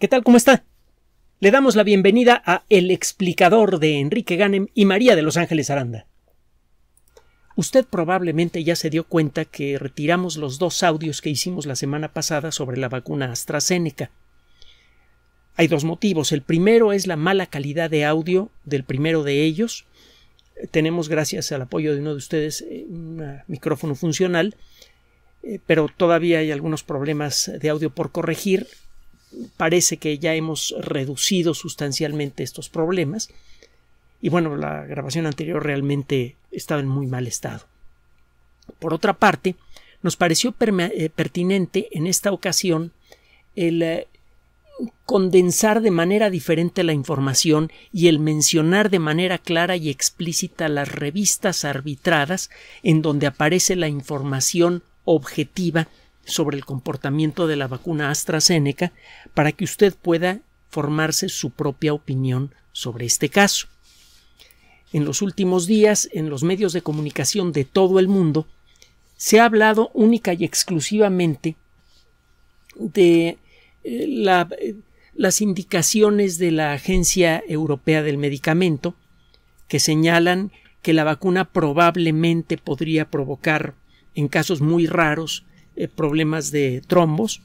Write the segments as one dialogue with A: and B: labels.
A: ¿Qué tal? ¿Cómo está? Le damos la bienvenida a El explicador de Enrique Ganem y María de Los Ángeles Aranda. Usted probablemente ya se dio cuenta que retiramos los dos audios que hicimos la semana pasada sobre la vacuna AstraZeneca. Hay dos motivos. El primero es la mala calidad de audio del primero de ellos. Tenemos, gracias al apoyo de uno de ustedes, eh, un micrófono funcional, eh, pero todavía hay algunos problemas de audio por corregir parece que ya hemos reducido sustancialmente estos problemas. Y bueno, la grabación anterior realmente estaba en muy mal estado. Por otra parte, nos pareció eh, pertinente en esta ocasión el eh, condensar de manera diferente la información y el mencionar de manera clara y explícita las revistas arbitradas en donde aparece la información objetiva sobre el comportamiento de la vacuna AstraZeneca para que usted pueda formarse su propia opinión sobre este caso. En los últimos días, en los medios de comunicación de todo el mundo, se ha hablado única y exclusivamente de eh, eh, las indicaciones de la Agencia Europea del Medicamento, que señalan que la vacuna probablemente podría provocar, en casos muy raros, eh, problemas de trombos.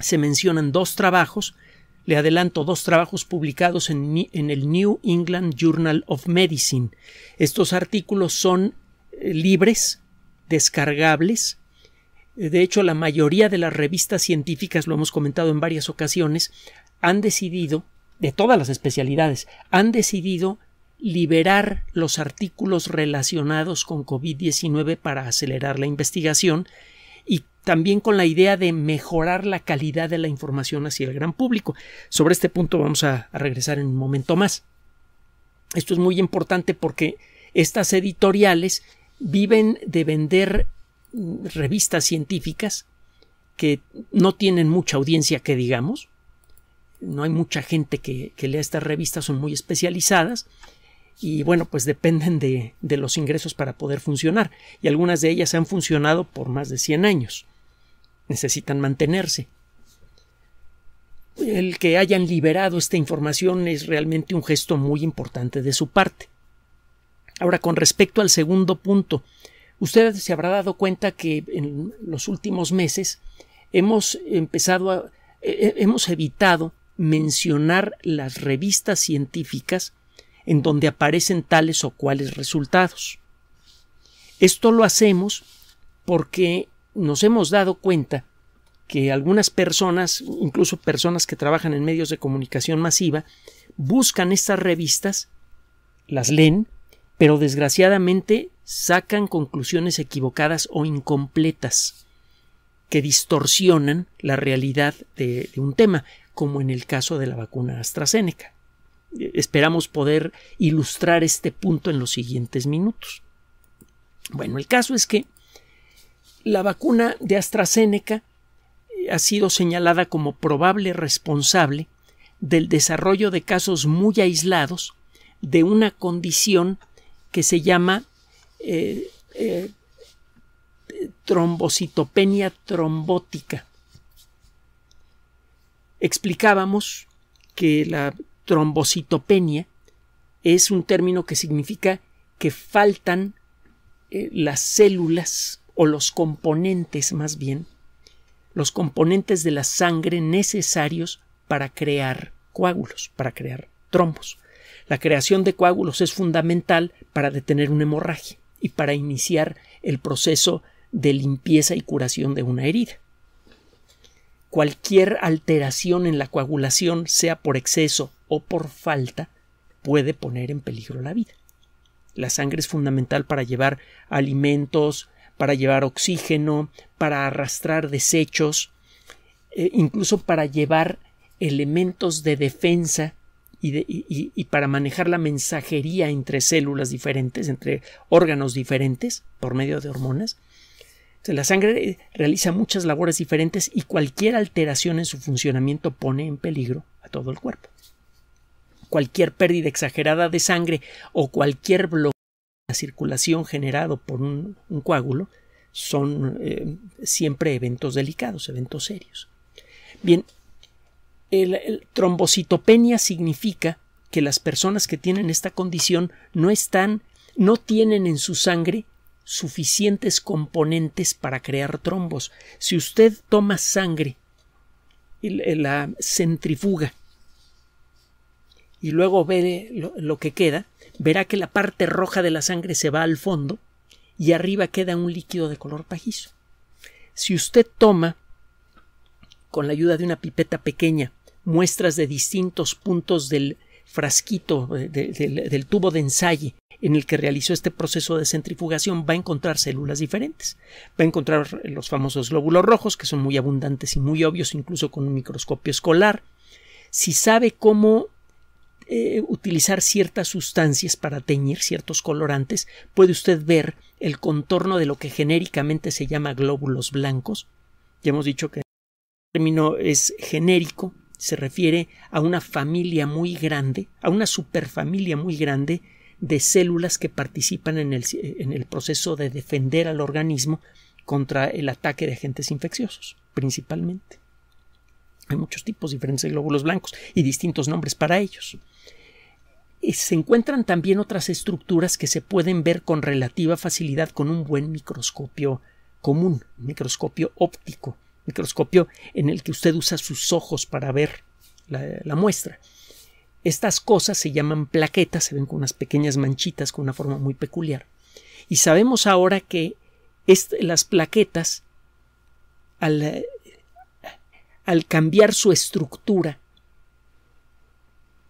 A: Se mencionan dos trabajos, le adelanto dos trabajos publicados en, en el New England Journal of Medicine. Estos artículos son eh, libres, descargables, de hecho, la mayoría de las revistas científicas, lo hemos comentado en varias ocasiones, han decidido, de todas las especialidades, han decidido liberar los artículos relacionados con COVID-19 para acelerar la investigación también con la idea de mejorar la calidad de la información hacia el gran público. Sobre este punto vamos a, regresar en un momento más. Esto es muy importante porque estas editoriales viven de vender mm, revistas científicas que no tienen mucha audiencia que digamos, no hay mucha gente que lea estas revistas, son muy especializadas y bueno, pues dependen de, de, los ingresos para poder funcionar, y algunas de ellas han funcionado por más de 100 años. Necesitan mantenerse. El que hayan liberado esta información es realmente un gesto muy importante de su parte. Ahora, con respecto al segundo punto, usted se habrá dado cuenta que en los últimos meses hemos empezado a, eh, eh, hemos evitado mencionar las revistas científicas en donde aparecen tales o cuales resultados. Esto lo hacemos porque nos hemos dado cuenta que algunas personas, incluso personas que trabajan en medios de comunicación masiva, buscan estas revistas, las leen, pero desgraciadamente sacan conclusiones equivocadas o incompletas que distorsionan la realidad de, de un tema, como en el caso de la vacuna AstraZeneca esperamos poder ilustrar este punto en los siguientes minutos. Bueno, el caso es que la vacuna de AstraZeneca eh, ha sido señalada como probable responsable del desarrollo de casos muy aislados de una condición que se llama eh, eh, trombocitopenia trombótica. Explicábamos que la trombocitopenia es un término que significa que faltan eh, las células o los componentes más bien, los componentes de la sangre necesarios para crear coágulos, para crear trombos. La creación de coágulos es fundamental para detener una hemorragia y para iniciar el proceso de limpieza y curación de una herida. Cualquier alteración en la coagulación, sea por exceso o por falta, puede poner en peligro la vida. La sangre es fundamental para llevar alimentos, para llevar oxígeno, para arrastrar desechos, eh, incluso para llevar elementos de defensa y, para manejar la mensajería entre células diferentes, entre órganos diferentes, por medio de hormonas la sangre realiza muchas labores diferentes y cualquier alteración en su funcionamiento pone en peligro a todo el cuerpo. Cualquier pérdida exagerada de sangre o cualquier bloqueo en la circulación generado por un, coágulo son eh, siempre eventos delicados, eventos serios. Bien, el trombocitopenia significa que las personas que tienen esta condición no están, no tienen en su sangre suficientes componentes para crear trombos. Si usted toma sangre, y eh, la centrifuga, y luego ve lo, que queda, verá que la parte roja de la sangre se va al fondo y arriba queda un líquido de color pajizo. Si usted toma, con la ayuda de una pipeta pequeña, muestras de distintos puntos del frasquito, del tubo de ensayo, en el que realizó este proceso de centrifugación va a encontrar células diferentes. Va a encontrar los famosos glóbulos rojos, que son muy abundantes y muy obvios, incluso con un microscopio escolar. Si sabe cómo eh, utilizar ciertas sustancias para teñir ciertos colorantes, puede usted ver el contorno de lo que genéricamente se llama glóbulos blancos. Ya hemos dicho que el término es genérico, se refiere a una familia muy grande, a una superfamilia muy grande de células que participan en el, proceso de defender al organismo contra el ataque de agentes infecciosos, principalmente. Hay muchos tipos diferentes de glóbulos blancos y distintos nombres para ellos. Eh, se encuentran también otras estructuras que se pueden ver con relativa facilidad con un buen microscopio común, microscopio óptico, microscopio en el que usted usa sus ojos para ver la muestra. Estas cosas se llaman plaquetas, se ven con unas pequeñas manchitas con una forma muy peculiar. Y sabemos ahora que las plaquetas, al, cambiar su estructura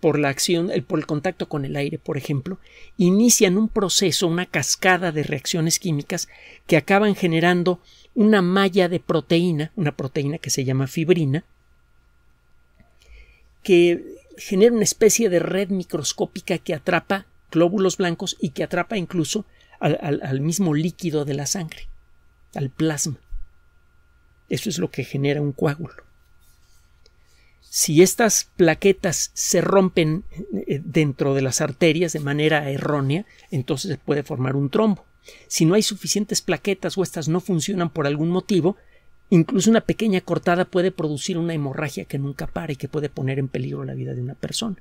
A: por la acción, por el contacto con el aire, por ejemplo, inician un proceso, una cascada de reacciones químicas que acaban generando una malla de proteína, una proteína que se llama fibrina, que genera una especie de red microscópica que atrapa glóbulos blancos y que atrapa incluso al, mismo líquido de la sangre, al plasma. Eso es lo que genera un coágulo. Si estas plaquetas se rompen eh, dentro de las arterias de manera errónea, entonces se puede formar un trombo. Si no hay suficientes plaquetas o estas no funcionan por algún motivo, Incluso una pequeña cortada puede producir una hemorragia que nunca para y que puede poner en peligro la vida de una persona.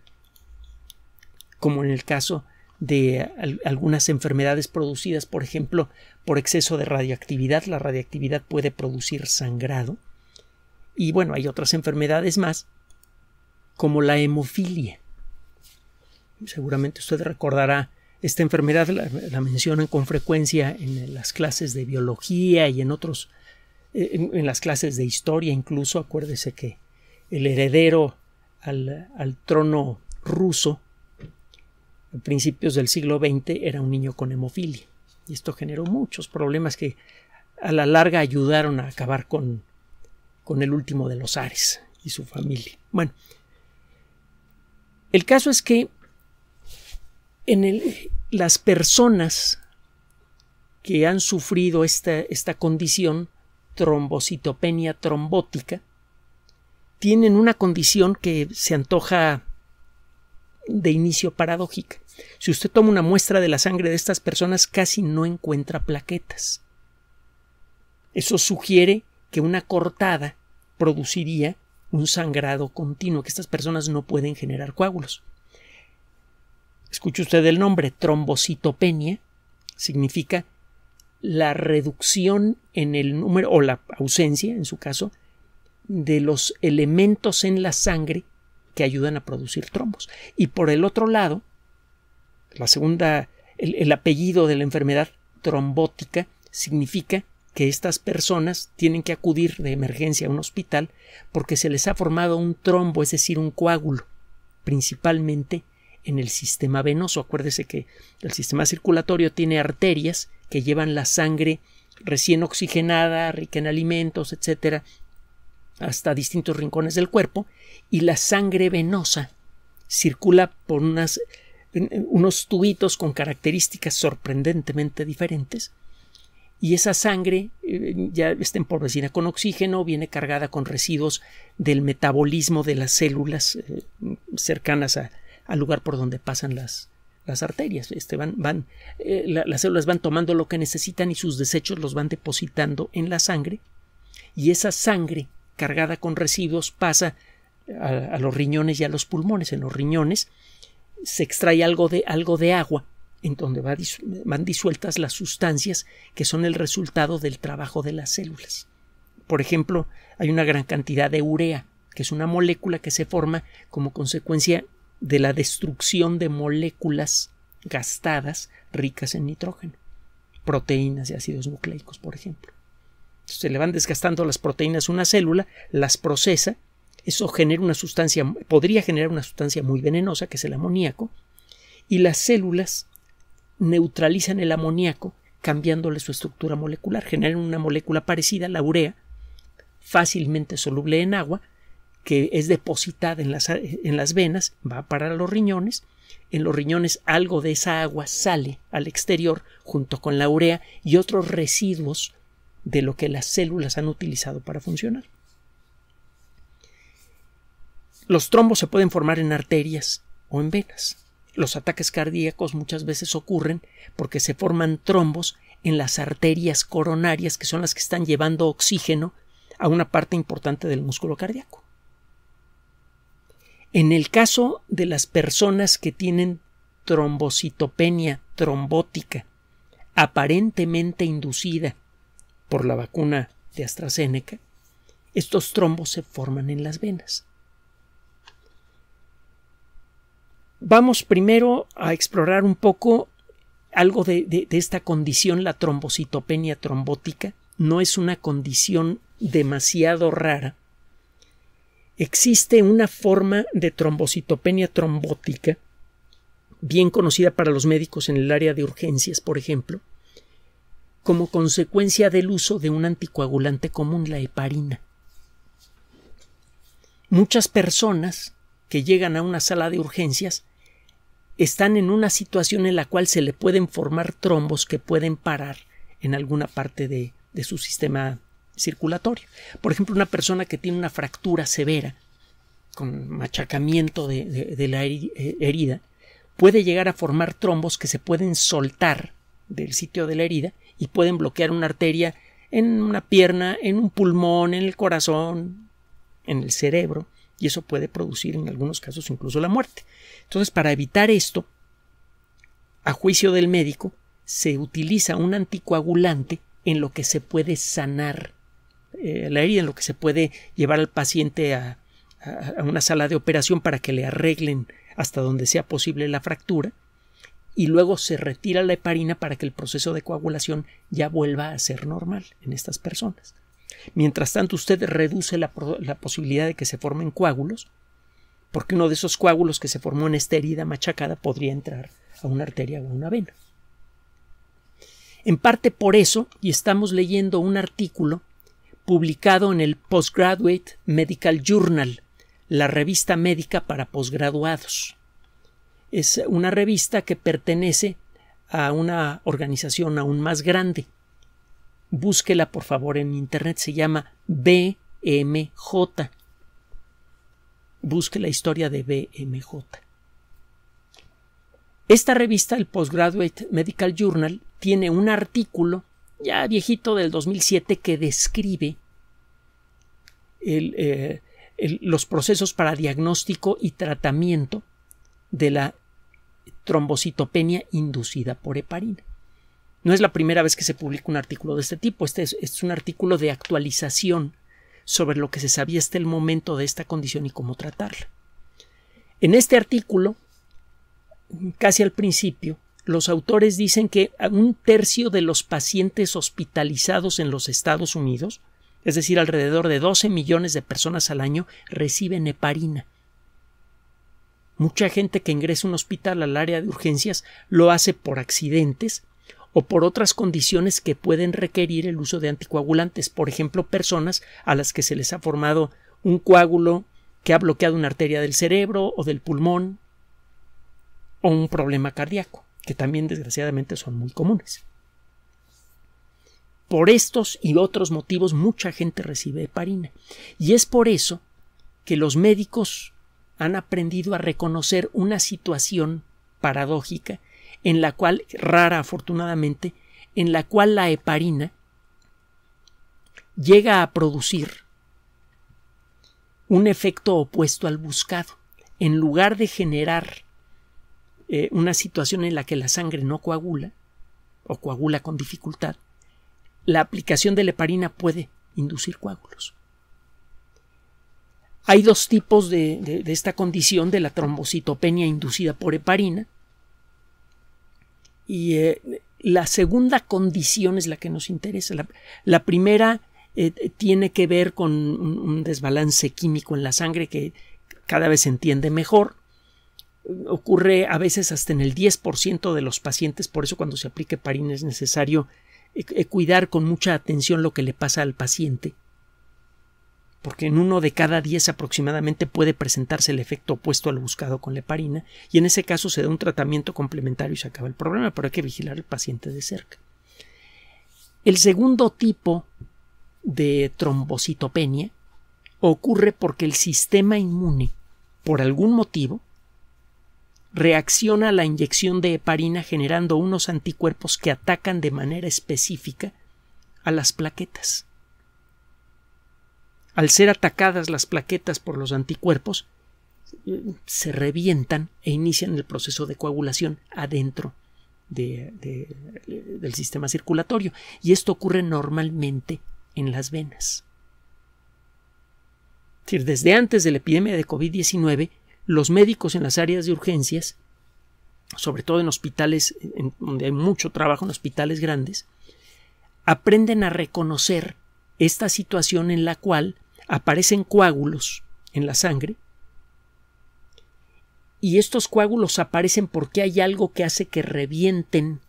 A: Como en el caso de algunas enfermedades producidas, por ejemplo, por exceso de radioactividad. La radioactividad puede producir sangrado. Y bueno, hay otras enfermedades más, como la hemofilia. Seguramente usted recordará esta enfermedad, la, la mencionan con frecuencia en las clases de biología y en otros en, las clases de historia incluso, acuérdese que el heredero al, trono ruso a principios del siglo XX era un niño con hemofilia. Y esto generó muchos problemas que a la larga ayudaron a acabar con, con el último de los Ares y su familia. Bueno, el caso es que en las personas que han sufrido esta, esta condición trombocitopenia trombótica, tienen una condición que se antoja de inicio paradójica. Si usted toma una muestra de la sangre de estas personas, casi no encuentra plaquetas. Eso sugiere que una cortada produciría un sangrado continuo, que estas personas no pueden generar coágulos. Escuche usted el nombre, trombocitopenia, significa la reducción en el número, o la ausencia, en su caso, de los elementos en la sangre que ayudan a producir trombos. Y por el otro lado, la segunda, el, apellido de la enfermedad trombótica significa que estas personas tienen que acudir de emergencia a un hospital porque se les ha formado un trombo, es decir, un coágulo, principalmente en el sistema venoso. Acuérdese que el sistema circulatorio tiene arterias que llevan la sangre recién oxigenada, rica en alimentos, etcétera, hasta distintos rincones del cuerpo, y la sangre venosa circula por unas, unos tubitos con características sorprendentemente diferentes, y esa sangre eh, ya está empobrecida con oxígeno, viene cargada con residuos del metabolismo de las células eh, cercanas a, al lugar por donde pasan las, las arterias. Este, van, van, eh, las células van tomando lo que necesitan y sus desechos los van depositando en la sangre y esa sangre cargada con residuos pasa a, los riñones y a los pulmones. En los riñones se extrae algo de, algo de agua en donde van disueltas las sustancias que son el resultado del trabajo de las células. Por ejemplo, hay una gran cantidad de urea, que es una molécula que se forma como consecuencia de la destrucción de moléculas gastadas ricas en nitrógeno, proteínas y ácidos nucleicos, por ejemplo. se le van desgastando las proteínas a una célula, las procesa, eso genera una sustancia, podría generar una sustancia muy venenosa, que es el amoníaco, y las células neutralizan el amoníaco cambiándole su estructura molecular, generan una molécula parecida, la urea, fácilmente soluble en agua, que es depositada en las, en las venas va para los riñones. En los riñones algo de esa agua sale al exterior junto con la urea y otros residuos de lo que las células han utilizado para funcionar. Los trombos se pueden formar en arterias o en venas. Los ataques cardíacos muchas veces ocurren porque se forman trombos en las arterias coronarias que son las que están llevando oxígeno a una parte importante del músculo cardíaco. En el caso de las personas que tienen trombocitopenia trombótica, aparentemente inducida por la vacuna de AstraZeneca, estos trombos se forman en las venas. Vamos primero a explorar un poco algo de, de, esta condición, la trombocitopenia trombótica. No es una condición demasiado rara, existe una forma de trombocitopenia trombótica bien conocida para los médicos en el área de urgencias, por ejemplo, como consecuencia del uso de un anticoagulante común, la heparina. Muchas personas que llegan a una sala de urgencias están en una situación en la cual se le pueden formar trombos que pueden parar en alguna parte de, su sistema circulatorio. Por ejemplo, una persona que tiene una fractura severa, con machacamiento de la eh, herida, puede llegar a formar trombos que se pueden soltar del sitio de la herida y pueden bloquear una arteria en una pierna, en un pulmón, en el corazón, en el cerebro, y eso puede producir en algunos casos incluso la muerte. Entonces, para evitar esto, a juicio del médico, se utiliza un anticoagulante en lo que se puede sanar eh, la herida, en lo que se puede llevar al paciente a, una sala de operación para que le arreglen hasta donde sea posible la fractura y luego se retira la heparina para que el proceso de coagulación ya vuelva a ser normal en estas personas. Mientras tanto, usted reduce la, la posibilidad de que se formen coágulos, porque uno de esos coágulos que se formó en esta herida machacada podría entrar a una arteria o a una vena. En parte por eso, y estamos leyendo un artículo publicado en el Postgraduate Medical Journal, la revista médica para posgraduados. Es una revista que pertenece a una organización aún más grande. Búsquela por favor en Internet, se llama BMJ. Busque la historia de BMJ. Esta revista, el Postgraduate Medical Journal, tiene un artículo ya viejito del 2007 que describe eh, los procesos para diagnóstico y tratamiento de la trombocitopenia inducida por heparina. No es la primera vez que se publica un artículo de este tipo, este es un artículo de actualización sobre lo que se sabía hasta el momento de esta condición y cómo tratarla. En este artículo, casi al principio, los autores dicen que un tercio de los pacientes hospitalizados en los Estados Unidos, es decir, alrededor de 12 millones de personas al año, reciben heparina. Mucha gente que ingresa a un hospital al área de urgencias lo hace por accidentes o por otras condiciones que pueden requerir el uso de anticoagulantes, por ejemplo, personas a las que se les ha formado un coágulo que ha bloqueado una arteria del cerebro o del pulmón o un problema cardíaco que también desgraciadamente son muy comunes. Por estos y otros motivos mucha gente recibe heparina y es por eso que los médicos han aprendido a reconocer una situación paradójica en la cual, rara afortunadamente, en la cual la heparina llega a producir un efecto opuesto al buscado. En lugar de generar eh, una situación en la que la sangre no coagula o coagula con dificultad, la aplicación de heparina puede inducir coágulos. Hay dos tipos de, esta condición de la trombocitopenia inducida por heparina. Y eh, la segunda condición es la que nos interesa. La, primera eh, tiene que ver con un desbalance químico en la sangre que cada vez se entiende mejor ocurre a veces hasta en el 10% de los pacientes, por eso cuando se aplique parina es necesario eh, eh, cuidar con mucha atención lo que le pasa al paciente, porque en uno de cada 10 aproximadamente puede presentarse el efecto opuesto al buscado con leparina, y en ese caso se da un tratamiento complementario y se acaba el problema, pero hay que vigilar al paciente de cerca. El segundo tipo de trombocitopenia ocurre porque el sistema inmune, por algún motivo, reacciona a la inyección de heparina generando unos anticuerpos que atacan de manera específica a las plaquetas. Al ser atacadas las plaquetas por los anticuerpos, se revientan e inician el proceso de coagulación adentro del sistema circulatorio. Y esto ocurre normalmente en las venas. desde antes de la epidemia de COVID-19 los médicos en las áreas de urgencias, sobre todo en hospitales donde hay mucho trabajo, en hospitales grandes, aprenden a reconocer esta situación en la cual aparecen coágulos en la sangre y estos coágulos aparecen porque hay algo que hace que revienten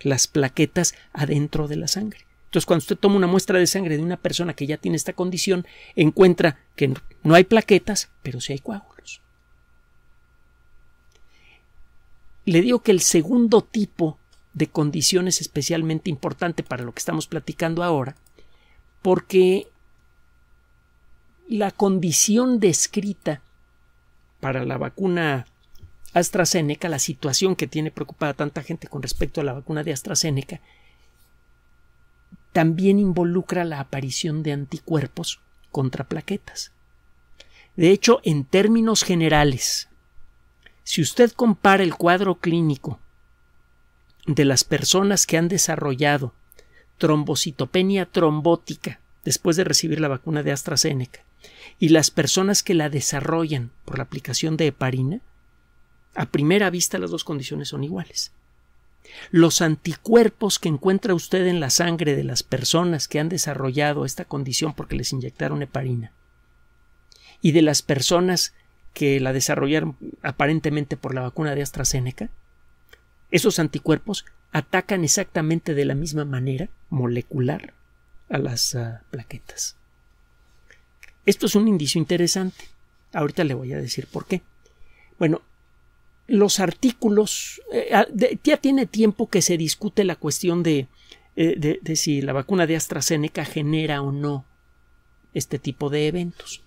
A: las plaquetas adentro de la sangre. Entonces, cuando usted toma una muestra de sangre de una persona que ya tiene esta condición, encuentra que no hay plaquetas, pero sí hay coágulos. le digo que el segundo tipo de condición es especialmente importante para lo que estamos platicando ahora, porque la condición descrita para la vacuna AstraZeneca, la situación que tiene preocupada tanta gente con respecto a la vacuna de AstraZeneca, también involucra la aparición de anticuerpos contra plaquetas. De hecho, en términos generales, si usted compara el cuadro clínico de las personas que han desarrollado trombocitopenia trombótica después de recibir la vacuna de AstraZeneca y las personas que la desarrollan por la aplicación de heparina, a primera vista las dos condiciones son iguales. Los anticuerpos que encuentra usted en la sangre de las personas que han desarrollado esta condición porque les inyectaron heparina y de las personas que la desarrollaron aparentemente por la vacuna de AstraZeneca, esos anticuerpos atacan exactamente de la misma manera molecular a las ah, plaquetas. Esto es un indicio interesante. Ahorita le voy a decir por qué. Bueno, los artículos, eh, ah, ya tiene tiempo que se discute la cuestión eh, de si la vacuna de AstraZeneca genera o no este tipo de eventos.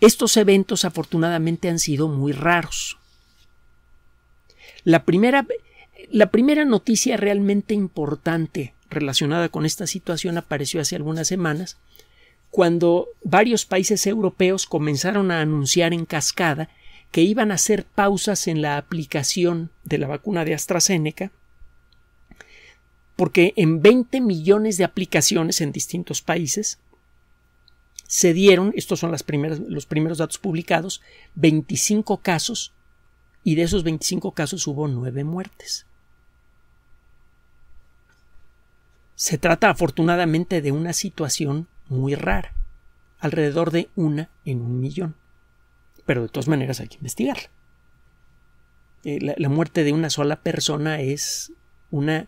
A: Estos eventos afortunadamente han sido muy raros. La primera, noticia realmente importante relacionada con esta situación apareció hace algunas semanas, cuando varios países europeos comenzaron a anunciar en cascada que iban a hacer pausas en la aplicación de la vacuna de AstraZeneca, porque en 20 millones de aplicaciones en distintos países se dieron, estos son los primeros datos publicados, 25 casos y de esos 25 casos hubo 9 muertes. Se trata afortunadamente de una situación
B: muy rara,
A: alrededor de una en un millón. Pero de todas maneras hay que investigarla. Eh, la muerte de una sola persona es una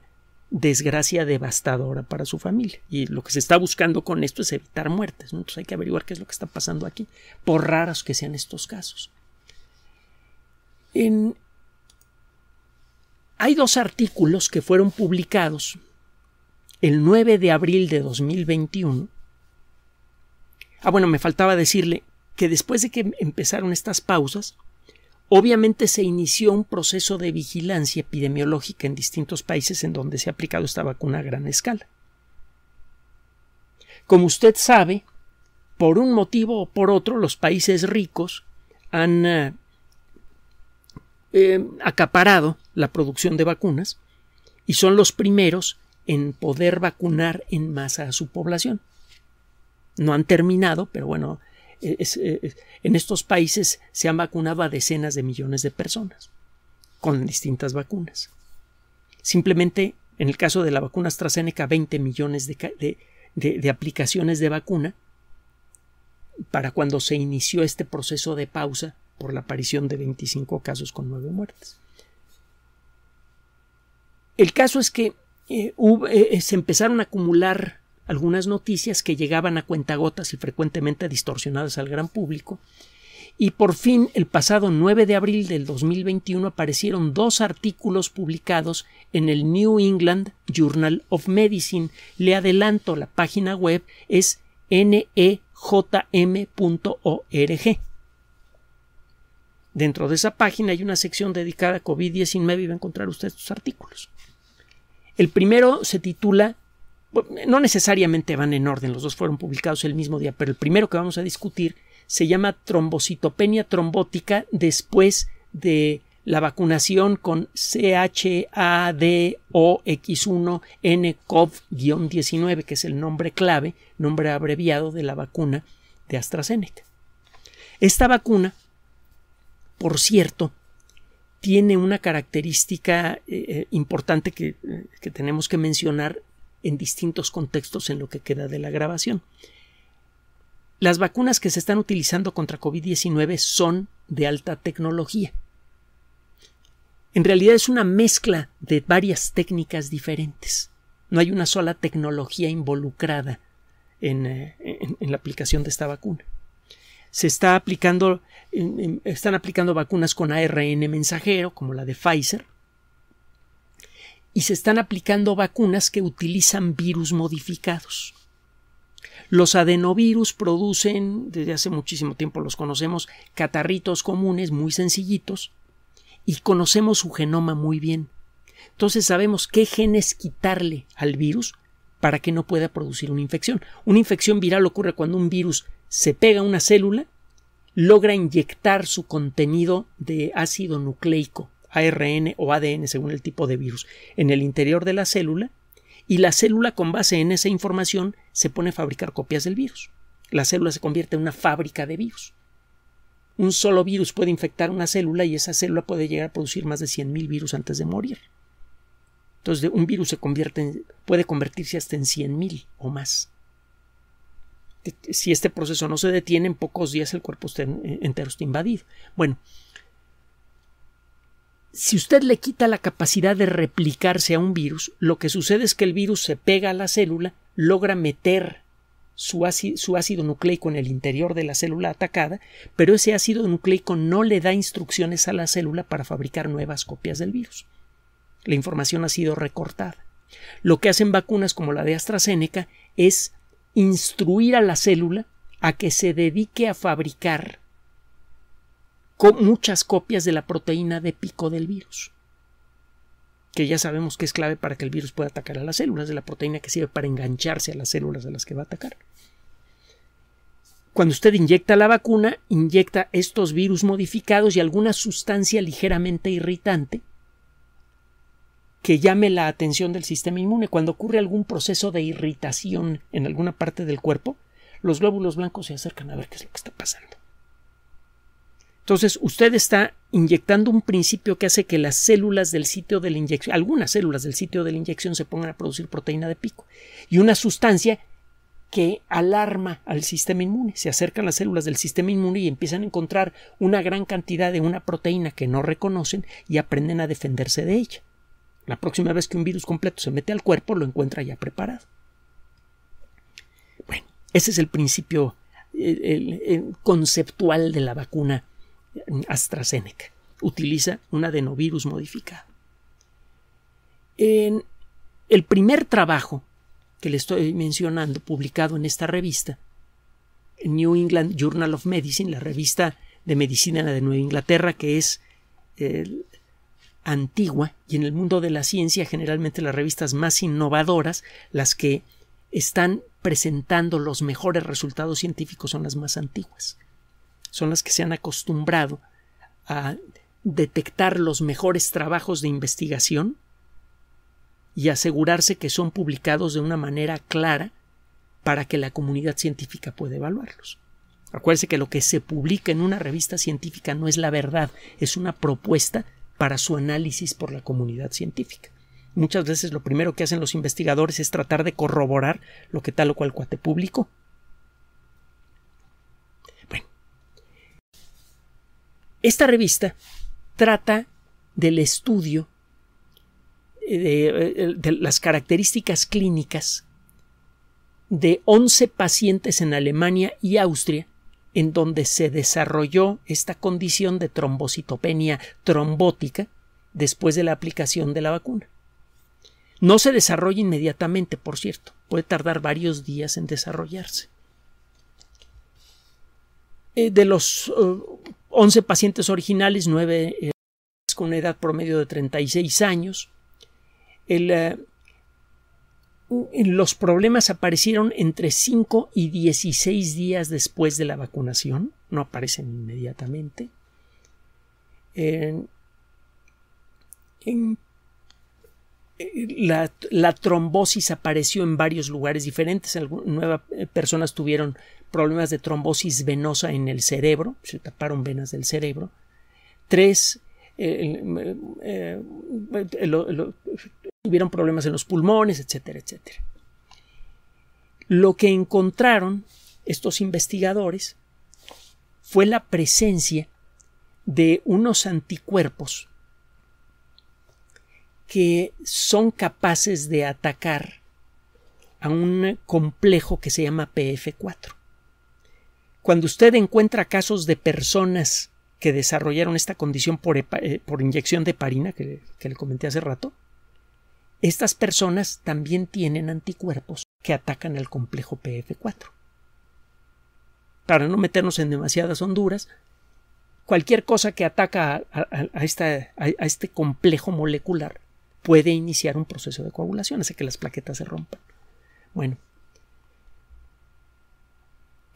A: desgracia devastadora para su familia. Y lo que se está buscando con esto es evitar muertes. Entonces hay que averiguar qué es lo que está pasando aquí, por raros que sean estos casos. En... Hay dos artículos que fueron publicados el 9 de abril de 2021. Ah, bueno, me faltaba decirle que después de que empezaron estas pausas, Obviamente se inició un proceso de vigilancia epidemiológica en distintos países en donde se ha aplicado esta vacuna a gran escala. Como usted sabe, por un motivo o por otro, los países ricos han eh, eh, acaparado la producción de vacunas y son los primeros en poder vacunar en masa a su población. No han terminado, pero bueno, eh, en estos países se han vacunado a decenas de millones de personas con distintas vacunas. Simplemente, en el caso de la vacuna AstraZeneca, 20 millones de, aplicaciones de vacuna para cuando se inició este proceso de pausa por la aparición de 25 casos con 9 muertes. El caso es que eh, eh, se empezaron a acumular algunas noticias que llegaban a cuentagotas y frecuentemente distorsionadas al gran público. Y por fin, el pasado 9 de abril del 2021 aparecieron dos artículos publicados en el New England Journal of Medicine. Le adelanto, la página web es nejm.org. Dentro de esa página hay una sección dedicada a COVID-19 y va a encontrar usted estos artículos. El primero se titula no necesariamente van en orden, los dos fueron publicados el mismo día, pero el primero que vamos a discutir se llama trombocitopenia trombótica después de la vacunación con CHADOX1NCOV-19, que es el nombre clave, nombre abreviado de la vacuna de AstraZeneca. Esta vacuna, por cierto, tiene una característica eh, eh, importante eh, que tenemos que mencionar en distintos contextos en lo que queda de la grabación. Las vacunas que se están utilizando contra COVID-19 son de alta tecnología. En realidad es una mezcla de varias técnicas diferentes. No hay una sola tecnología involucrada en, eh, la aplicación de esta vacuna. Se está aplicando, están aplicando vacunas con ARN mensajero, como la de Pfizer, y se están aplicando vacunas que utilizan virus modificados. Los adenovirus producen, desde hace muchísimo tiempo los conocemos, catarritos comunes muy sencillitos y conocemos su genoma muy bien. Entonces sabemos qué genes quitarle al virus para que no pueda producir una infección. Una infección viral ocurre cuando un virus se pega a una célula, logra inyectar su contenido de ácido nucleico ARN o ADN según el tipo de virus en el interior de la célula y la célula con base en esa información se pone a fabricar copias del virus. La célula se convierte en una fábrica de virus. Un solo virus puede infectar una célula y esa célula puede llegar a producir más de 100.000 virus antes de morir. Entonces, un virus se convierte puede convertirse hasta en 100.000 o más. Si este proceso no se detiene, en pocos días el cuerpo entero está invadido. Bueno, si usted le quita la capacidad de replicarse a un virus, lo que sucede es que el virus se pega a la célula, logra meter su ácido, nucleico en el interior de la célula atacada, pero ese ácido nucleico no le da instrucciones a la célula para fabricar nuevas copias del virus. La información ha sido recortada. Lo que hacen vacunas como la de AstraZeneca es instruir a la célula a que se dedique a fabricar muchas copias de la proteína de pico del virus, que ya sabemos que es clave para que el virus pueda atacar a las células, de la proteína que sirve para engancharse a las células a las que va a atacar. Cuando usted inyecta la vacuna, inyecta estos virus modificados y alguna sustancia ligeramente irritante que llame la atención del sistema inmune. Cuando ocurre algún proceso de irritación en alguna parte del cuerpo, los glóbulos blancos se acercan a ver qué es lo que está pasando. Entonces, usted está inyectando un principio que hace que las células del sitio de la inyección, algunas células del sitio de la inyección se pongan a producir proteína de pico y una sustancia que alarma al sistema inmune. Se acercan las células del sistema inmune y empiezan a encontrar una gran cantidad de una proteína que no reconocen y aprenden a defenderse de ella. La próxima vez que un virus completo se mete al cuerpo, lo encuentra ya preparado. Bueno, ese es el principio conceptual de la vacuna AstraZeneca. Utiliza un adenovirus modificado. En el primer trabajo que le estoy mencionando, publicado en esta revista, New England Journal of Medicine, la revista de medicina de Nueva Inglaterra, que es eh, antigua y en el mundo de la ciencia generalmente las revistas más innovadoras, las que están presentando los mejores resultados científicos son las más antiguas son las que se han acostumbrado a detectar los mejores trabajos de investigación y asegurarse que son publicados de una manera clara para que la comunidad científica pueda evaluarlos. Acuérdense que lo que se publica en una revista científica no es la verdad, es una propuesta para su análisis por la comunidad científica. Muchas veces lo primero que hacen los investigadores es tratar de corroborar lo que tal o cual cuate publicó. Esta revista trata del estudio eh, eh, de, las características clínicas de 11 pacientes en Alemania y Austria en donde se desarrolló esta condición de trombocitopenia trombótica después de la aplicación de la vacuna. No se desarrolla inmediatamente, por cierto, puede tardar varios días en desarrollarse. Eh, de los 11 pacientes originales, 9 eh, con una edad promedio de 36 años. Eh, los problemas aparecieron entre 5 y 16 días después de la vacunación, no aparecen inmediatamente. la, trombosis apareció en varios lugares diferentes. Nuevas eh, personas tuvieron problemas de trombosis venosa en el cerebro, se taparon venas del cerebro. Tres, eh, eh, eh, tuvieron problemas en los pulmones, etcétera, etcétera. Lo que encontraron estos investigadores fue la presencia de unos anticuerpos que son capaces de atacar a un complejo que se llama PF4. Cuando usted encuentra casos de personas que desarrollaron esta condición por, eh, inyección de parina, que, le comenté hace rato, estas personas también tienen anticuerpos que atacan al complejo PF4. Para no meternos en demasiadas honduras, cualquier cosa que ataca a, a, este complejo molecular puede iniciar un proceso de coagulación, hace que las plaquetas se rompan. Bueno,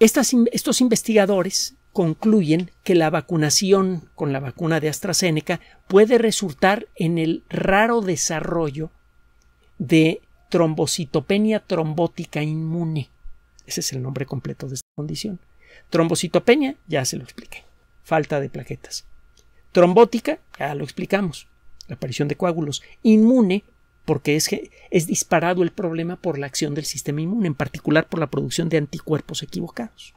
A: estos investigadores concluyen que la vacunación con la vacuna de AstraZeneca puede resultar en el raro desarrollo de trombocitopenia trombótica inmune. Ese es el nombre completo de esta condición. Trombocitopenia, ya se lo expliqué. Falta de plaquetas. Trombótica, ya lo explicamos. La aparición de coágulos. Inmune, porque es, es disparado el problema por la acción del sistema inmune, en particular por la producción de anticuerpos equivocados.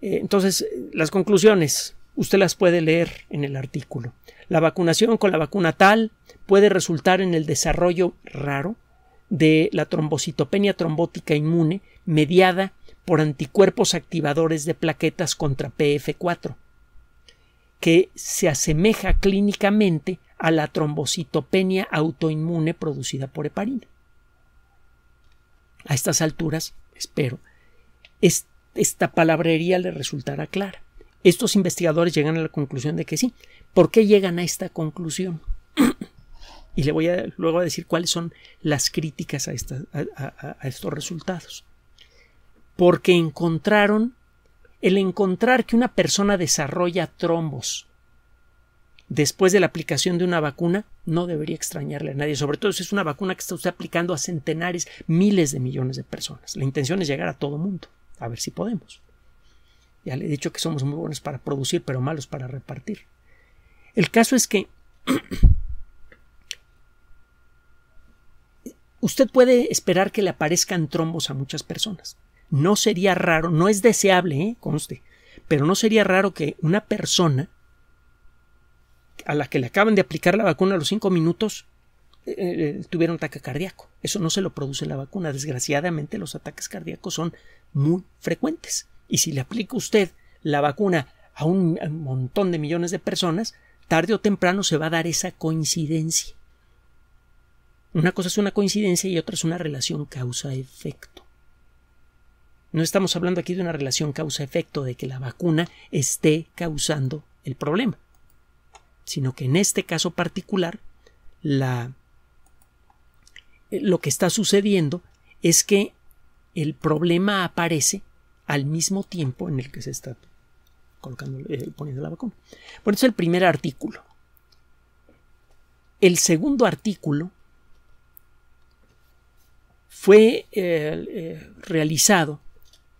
A: Eh, entonces, las conclusiones, usted las puede leer en el artículo. La vacunación con la vacuna tal puede resultar en el desarrollo raro de la trombocitopenia trombótica inmune mediada por anticuerpos activadores de plaquetas contra PF4, que se asemeja clínicamente a la trombocitopenia autoinmune producida por heparina. A estas alturas, espero, esta palabrería le resultará clara. Estos investigadores llegan a la conclusión de que sí. ¿Por qué llegan a esta conclusión? y le voy a, luego a decir cuáles son las críticas a, a estos resultados. Porque encontraron, el encontrar que una persona desarrolla trombos después de la aplicación de una vacuna no debería extrañarle a nadie, sobre todo si es una vacuna que está usted aplicando a centenares, miles de millones de personas. La intención es llegar a todo mundo, a ver si podemos. Ya le he dicho que somos muy buenos para producir, pero malos para repartir. El caso es que usted puede esperar que le aparezcan trombos a muchas personas. No sería raro, no es deseable, con ¿eh? conste, pero no sería raro que una persona a la que le acaban de aplicar la vacuna a los cinco minutos eh, eh, tuvieron ataque cardíaco. Eso no se lo produce la vacuna. Desgraciadamente los ataques cardíacos son muy frecuentes. Y si le aplica usted la vacuna a un montón de millones de personas, tarde o temprano se va a dar esa coincidencia. Una cosa es una coincidencia y otra es una relación causa-efecto. No estamos hablando aquí de una relación causa-efecto, de que la vacuna esté causando el problema sino que en este caso particular la, eh, lo que está sucediendo es que el problema aparece al mismo tiempo en el que se está colocando, eh, poniendo la vacuna. Por eso el primer artículo. El segundo artículo fue eh, realizado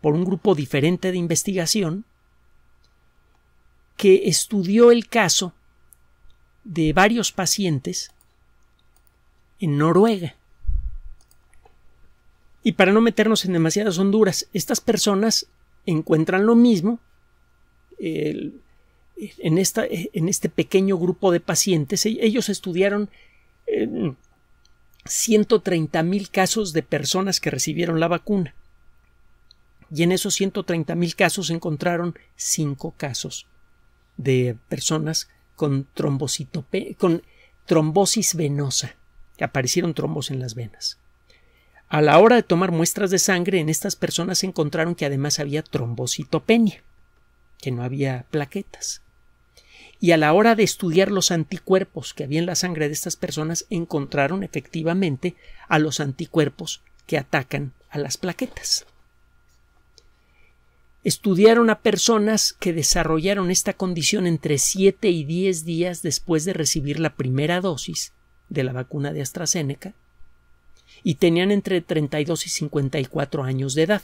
A: por un grupo diferente de investigación que estudió el caso de varios pacientes en Noruega. Y para no meternos en demasiadas honduras, estas personas encuentran lo mismo en, esta, en, este pequeño grupo de pacientes. E-, ellos estudiaron 130.000 mil casos de personas que recibieron la vacuna. Y en esos 130.000 mil casos encontraron 5 casos de personas con, con trombosis venosa. que Aparecieron trombos en las venas. A la hora de tomar muestras de sangre, en estas personas encontraron que además había trombocitopenia, que no había plaquetas. Y a la hora de estudiar los anticuerpos que había en la sangre de estas personas, encontraron efectivamente a los anticuerpos que atacan a las plaquetas. Estudiaron a personas que desarrollaron esta condición entre 7 y 10 días después de recibir la primera dosis de la vacuna de AstraZeneca y tenían entre 32 y 54 años de edad.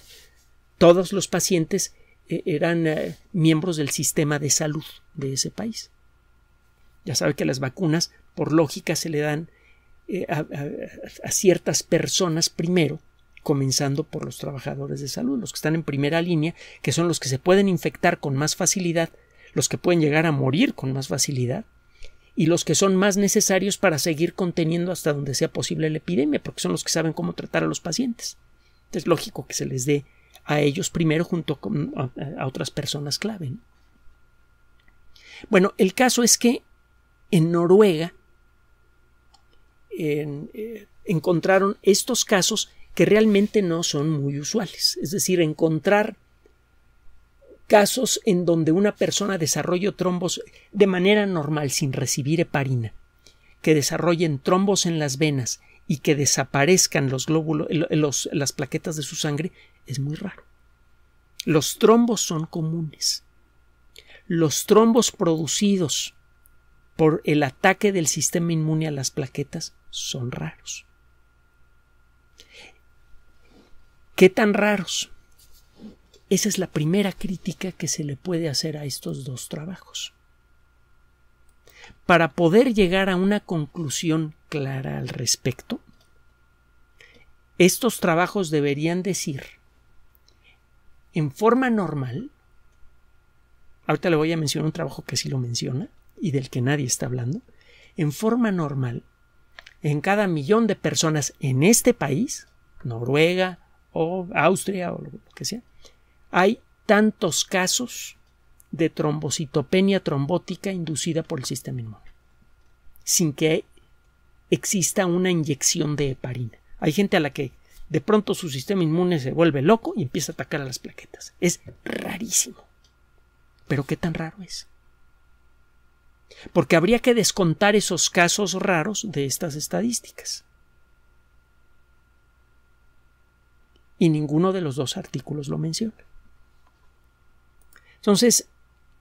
A: Todos los pacientes eh, eran eh, miembros del sistema de salud de ese país. Ya sabe que las vacunas, por lógica, se le dan eh, a ciertas personas primero comenzando por los trabajadores de salud, los que están en primera línea, que son los que se pueden infectar con más facilidad, los que pueden llegar a morir con más facilidad y los que son más necesarios para seguir conteniendo hasta donde sea posible la epidemia, porque son los que saben cómo tratar a los pacientes. Es lógico que se les dé a ellos primero junto con, a, otras personas clave. Bueno, el caso es que en Noruega eh, encontraron estos casos que realmente no son muy usuales. Es decir, encontrar casos en donde una persona desarrolle trombos de manera normal sin recibir heparina, que desarrollen trombos en las venas y que desaparezcan los glóbulos, las plaquetas de su sangre, es muy raro. Los trombos son comunes. Los trombos producidos por el ataque del sistema inmune a las plaquetas son raros. ¿Qué tan raros? Esa es la primera crítica que se le puede hacer a estos dos trabajos. Para poder llegar a una conclusión clara al respecto, estos trabajos deberían decir, en forma normal, ahorita le voy a mencionar un trabajo que sí lo menciona y del que nadie está hablando, en forma normal, en cada millón de personas en este país, Noruega, o Austria o lo que sea, hay tantos casos de trombocitopenia trombótica inducida por el sistema inmune, sin que exista una inyección de heparina. Hay gente a la que de pronto su sistema inmune se vuelve loco y empieza a atacar a las plaquetas. Es rarísimo. Pero ¿qué tan raro es? Porque habría que descontar esos casos raros de estas estadísticas. y ninguno de los dos artículos lo menciona. Entonces,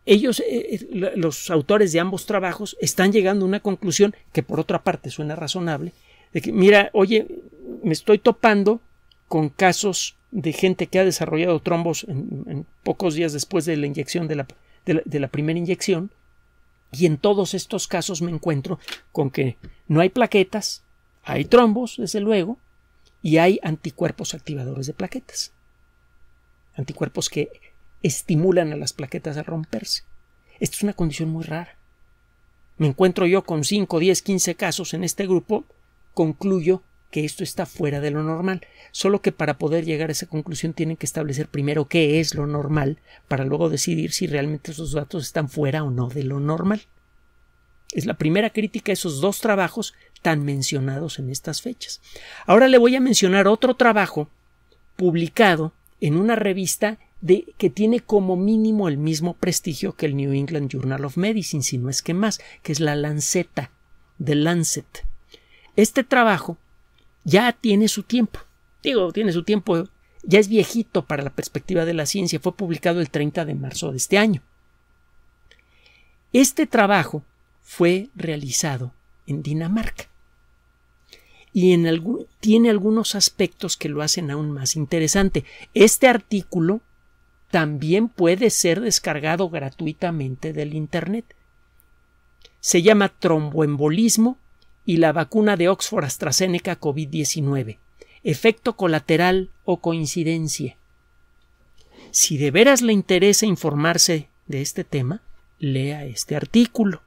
A: ellos, eh, eh, los autores de ambos trabajos, están llegando a una conclusión que por otra parte suena razonable, de que, mira, oye, me estoy topando con casos de gente que ha desarrollado trombos en, pocos días después de la inyección de la primera inyección, y en todos estos casos me encuentro con que no hay plaquetas, hay trombos, desde luego, y hay anticuerpos activadores de plaquetas. Anticuerpos que estimulan a las plaquetas a romperse. Esto es una condición muy rara. Me encuentro yo con 5, 10, 15 casos en este grupo, concluyo que esto está fuera de lo normal, solo que para poder llegar a esa conclusión tienen que establecer primero qué es lo normal para luego decidir si realmente esos datos están fuera o no de lo normal. Es la primera crítica a esos dos trabajos tan mencionados en estas fechas. Ahora le voy a mencionar otro trabajo publicado en una revista de, que tiene como mínimo el mismo prestigio que el New England Journal of Medicine, si no es que más, que es la Lanceta, de Lancet. Este trabajo ya tiene su tiempo. Digo, tiene su tiempo, ya es viejito para la perspectiva de la ciencia, fue publicado el 30 de marzo de este año. Este trabajo fue realizado en Dinamarca. Y tiene algunos aspectos que lo hacen aún más interesante. Este artículo también puede ser descargado gratuitamente del Internet. Se llama tromboembolismo y la vacuna de Oxford AstraZeneca COVID-19. Efecto colateral o coincidencia. Si de veras le interesa informarse de este tema, lea este artículo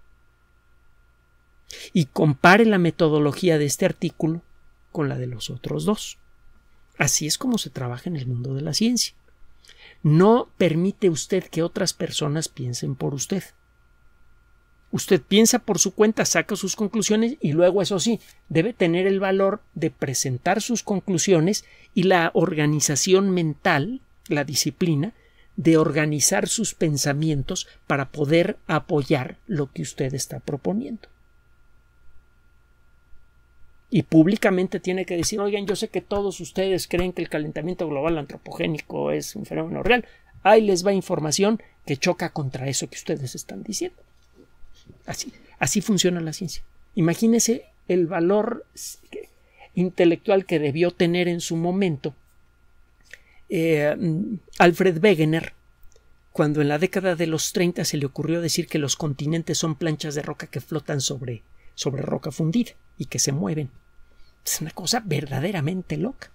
A: y compare la metodología de este artículo con la de los otros dos. Así es como se trabaja en el mundo de la ciencia. No permite usted que otras personas piensen por usted. Usted piensa por su cuenta, saca sus conclusiones y luego, eso sí, debe tener el valor de presentar sus conclusiones y la organización mental, la disciplina, de organizar sus pensamientos para poder apoyar lo que usted está proponiendo y públicamente tiene que decir, oigan, yo sé que todos ustedes creen que el calentamiento global antropogénico es un fenómeno real. Ahí les va información que choca contra eso que ustedes están diciendo. Así, así funciona la ciencia. Imagínese el valor intelectual que debió tener en su momento eh, Alfred Wegener cuando en la década de los 30 se le ocurrió decir que los continentes son planchas de roca que flotan sobre sobre roca fundida y que se mueven. Es una cosa verdaderamente loca.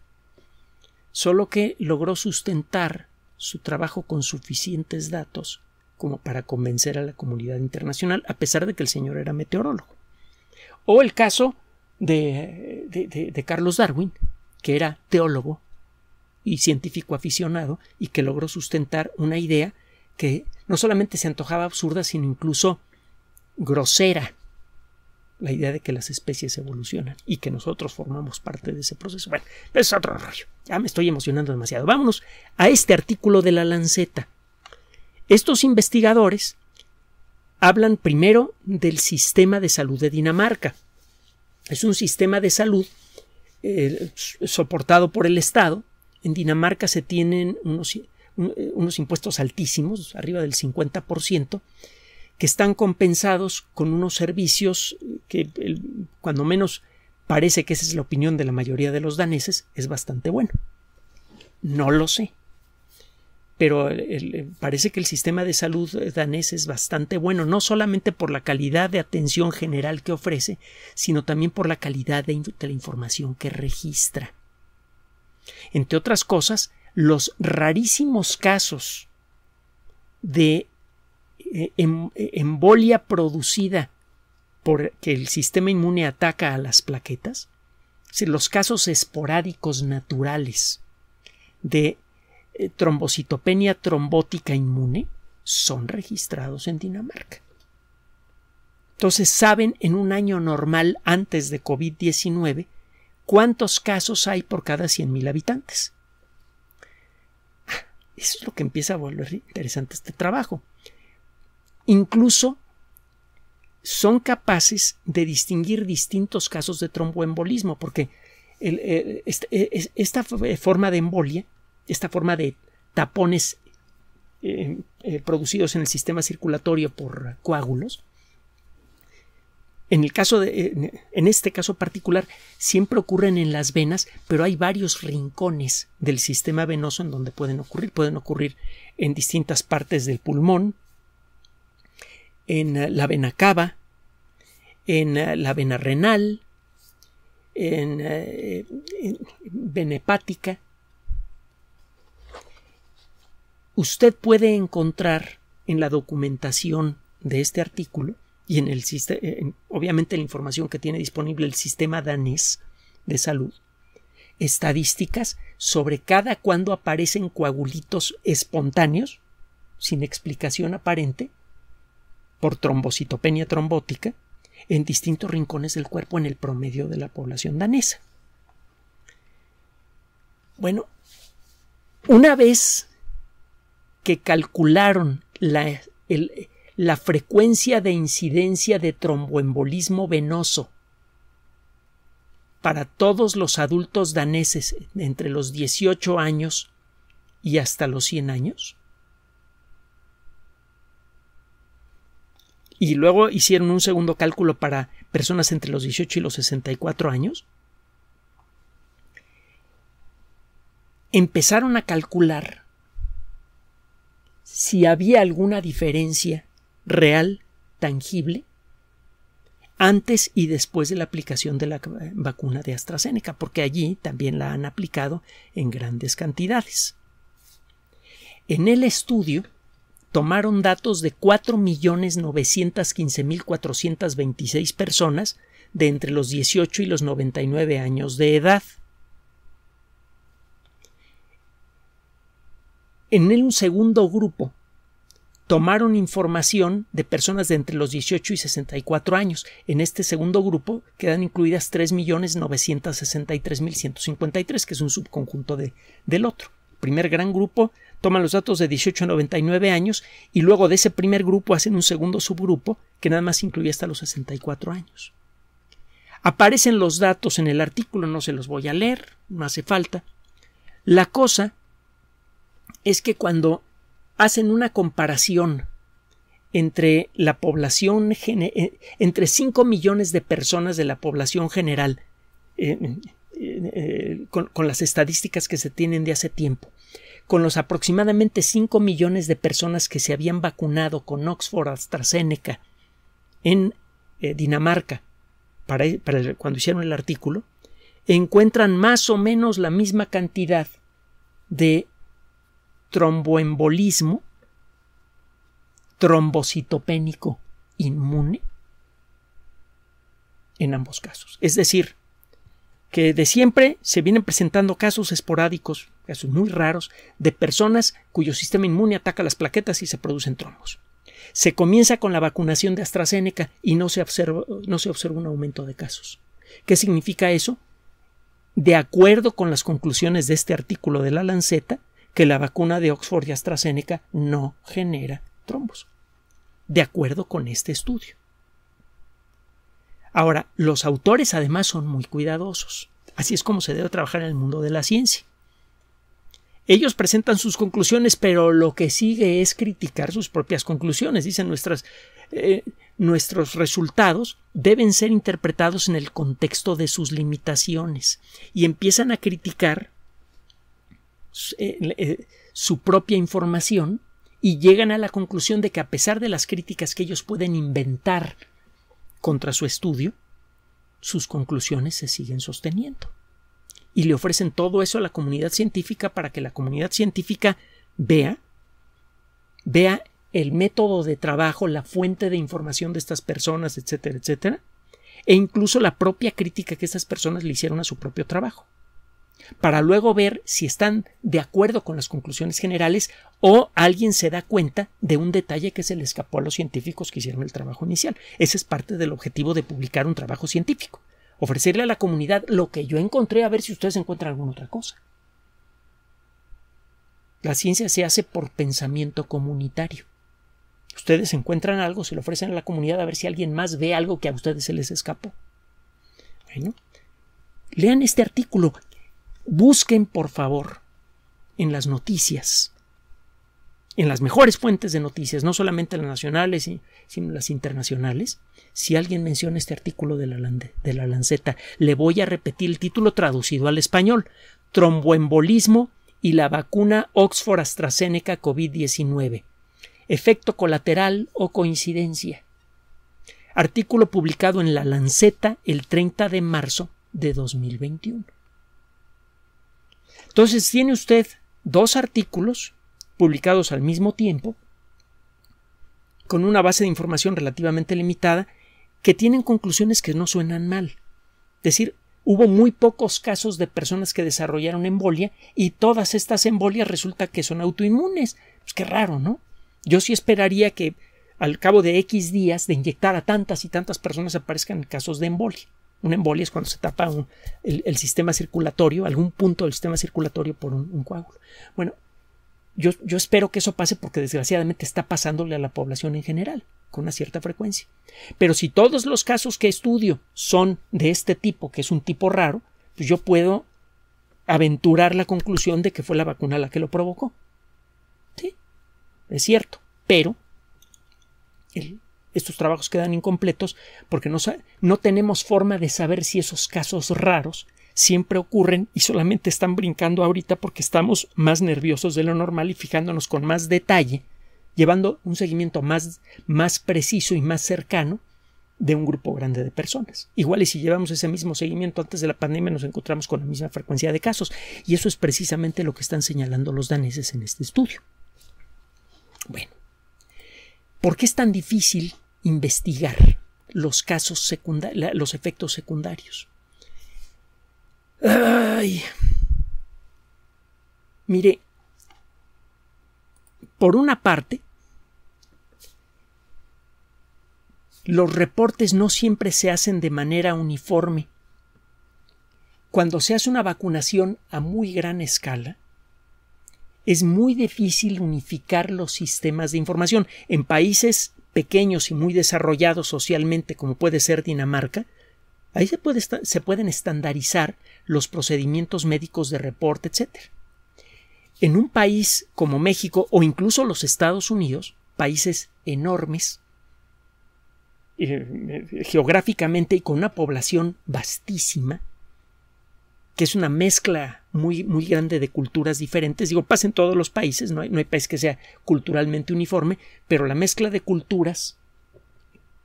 A: Solo que logró sustentar su trabajo con suficientes datos como para convencer a la comunidad internacional, a pesar de que el señor era meteorólogo. O el caso de, Carlos Darwin, que era teólogo y científico aficionado y que logró sustentar una idea que no solamente se antojaba absurda, sino incluso grosera la idea de que las especies evolucionan y que nosotros formamos parte de ese proceso. Bueno, es otro rollo. Ya me estoy emocionando demasiado. Vámonos a este artículo de la Lanceta. Estos investigadores hablan primero del sistema de salud de Dinamarca. Es un sistema de salud eh, soportado por el Estado. En Dinamarca se tienen unos, eh, unos impuestos altísimos, arriba del 50%, que están compensados con unos servicios que, cuando menos parece que esa es la opinión de la mayoría de los daneses, es bastante bueno. No lo sé. Pero eh, eh, parece que el sistema de salud danés es bastante bueno, no solamente por la calidad de atención general que ofrece, sino también por la calidad de, de la información que registra. Entre otras cosas, los rarísimos casos de eh, em, eh, embolia producida porque el sistema inmune ataca a las plaquetas, los casos esporádicos naturales de eh, trombocitopenia trombótica inmune son registrados en Dinamarca. Entonces saben en un año normal antes de COVID-19 cuántos casos hay por cada 100.000 habitantes. Ah, eso es lo que empieza a volver interesante este trabajo. Incluso son capaces de distinguir distintos casos de tromboembolismo, porque eh, este, eh, esta, eh, forma de embolia, esta forma de tapones producidos en el sistema circulatorio por coágulos, en, caso en este caso particular, siempre ocurren en las venas, pero hay varios rincones del sistema venoso en donde pueden ocurrir. Pueden ocurrir en distintas partes del pulmón, en eh, la vena cava, en eh, la vena renal, en, la eh, vena hepática. Usted puede encontrar en la documentación de este artículo y en el sistema, obviamente la información que tiene disponible el sistema danés de salud estadísticas sobre cada cuándo aparecen coagulitos espontáneos sin explicación aparente por trombocitopenia trombótica en distintos rincones del cuerpo en el promedio de la población danesa. Bueno, una vez que calcularon la, la frecuencia de incidencia de tromboembolismo venoso para todos los adultos daneses entre los 18 años y hasta los 100 años, y luego hicieron un segundo cálculo para personas entre los 18 y los 64 años, empezaron a calcular si había alguna diferencia real, tangible, antes y después de la aplicación de la vacuna de AstraZeneca, porque allí también la han aplicado en grandes cantidades. En el estudio tomaron datos de 4.915.426 personas de entre los 18 y los 99 años de edad. En un segundo grupo, tomaron información de personas de entre los 18 y 64 años. En este segundo grupo quedan incluidas 3.963.153, que es un subconjunto del otro. Primer gran grupo, toman los datos de 18 a 99 años y luego de ese primer grupo hacen un segundo subgrupo que nada más incluye hasta los 64 años. Aparecen los datos en el artículo, no se los voy a leer, no hace falta. La cosa es que cuando hacen una comparación entre la población eh, entre 5 millones de personas de la población general eh, eh, con las estadísticas que se tienen de hace tiempo con los aproximadamente 5 millones de personas que se habían vacunado con Oxford AstraZeneca en eh, Dinamarca e, cuando hicieron el artículo, encuentran más o menos la misma cantidad de tromboembolismo trombocitopénico inmune en ambos casos. Es decir, que de siempre se vienen presentando casos esporádicos, casos muy raros, de personas cuyo sistema inmune ataca las plaquetas y se producen trombos. Se comienza con la vacunación de AstraZeneca y no se observa, no se observa un aumento de casos. ¿Qué significa eso? De acuerdo con las conclusiones de este artículo de la Lanceta, que la vacuna de Oxford y AstraZeneca no genera trombos. De acuerdo con este estudio. Ahora, los autores además son muy cuidadosos. Así es como se debe trabajar en el mundo de la ciencia. Ellos presentan sus conclusiones, pero lo que sigue es criticar sus propias conclusiones. Dicen nuestras, eh, nuestros resultados deben ser interpretados en el contexto de sus limitaciones y empiezan a criticar eh, eh, su propia información y llegan a la conclusión de que a pesar de las críticas que ellos pueden inventar contra su estudio, sus conclusiones se siguen sosteniendo. Y le ofrecen todo eso a la comunidad científica para que la comunidad científica vea, vea el método de trabajo, la fuente de información de estas personas, etcétera, etcétera, e incluso la propia crítica que estas personas le hicieron a su propio trabajo para luego ver si están de acuerdo con las conclusiones generales o alguien se da cuenta de un detalle que se le escapó a los científicos que hicieron el trabajo inicial. Ese es parte del objetivo de publicar un trabajo científico, ofrecerle a la comunidad lo que yo encontré a ver si ustedes encuentran alguna otra cosa. La ciencia se hace por pensamiento comunitario. Ustedes encuentran algo, se lo ofrecen a la comunidad a ver si alguien más ve algo que a ustedes se les escapó. Bueno, lean este artículo Busquen, por favor, en las noticias, en las mejores fuentes de noticias, no solamente las nacionales, sino las internacionales, si alguien menciona este artículo de la, de la Lanceta, le voy a repetir el título traducido al español, Tromboembolismo y la vacuna Oxford AstraZeneca COVID-19. Efecto colateral o coincidencia. Artículo publicado en La Lanceta el 30 de marzo de 2021. Entonces tiene usted dos artículos publicados al mismo tiempo, con una base de información relativamente limitada, que tienen conclusiones que no suenan mal. Es decir, hubo muy pocos casos de personas que desarrollaron embolia y todas estas embolias resulta que son autoinmunes. Pues qué raro, ¿no? Yo sí esperaría que al cabo de X días de inyectar a tantas y tantas personas aparezcan casos de embolia. Una embolia es cuando se tapa el, sistema circulatorio, algún punto del sistema circulatorio por un, coágulo. Bueno, yo, yo, espero que eso pase porque desgraciadamente está pasándole a la población en general con una cierta frecuencia. Pero si todos los casos que estudio son de este tipo, que es un tipo raro, pues yo puedo aventurar la conclusión de que fue la vacuna la que lo provocó. Sí, es cierto, pero el, estos trabajos quedan incompletos porque no, no tenemos forma de saber si esos casos raros siempre ocurren y solamente están brincando ahorita porque estamos más nerviosos de lo normal y fijándonos con más detalle, llevando un seguimiento más, más preciso y más cercano de un grupo grande de personas. Igual y si llevamos ese mismo seguimiento antes de la pandemia nos encontramos con la misma frecuencia de casos y eso es precisamente lo que están señalando los daneses en este estudio. Bueno, ¿por qué es tan difícil investigar los casos secundarios, los efectos secundarios. Mire, por una parte, los reportes no siempre se hacen de manera uniforme. Cuando se hace una vacunación a muy gran escala, es muy difícil unificar los sistemas de información. En países pequeños y muy desarrollados socialmente como puede ser Dinamarca, ahí se, pueden estandarizar los procedimientos médicos de reporte, etc. En un país como México o incluso los Estados Unidos, países enormes, eh, eh, geográficamente y con una población vastísima, que es una mezcla muy, muy grande de culturas diferentes. Digo, pasa en todos los países, no hay, país que sea culturalmente uniforme, pero la mezcla de culturas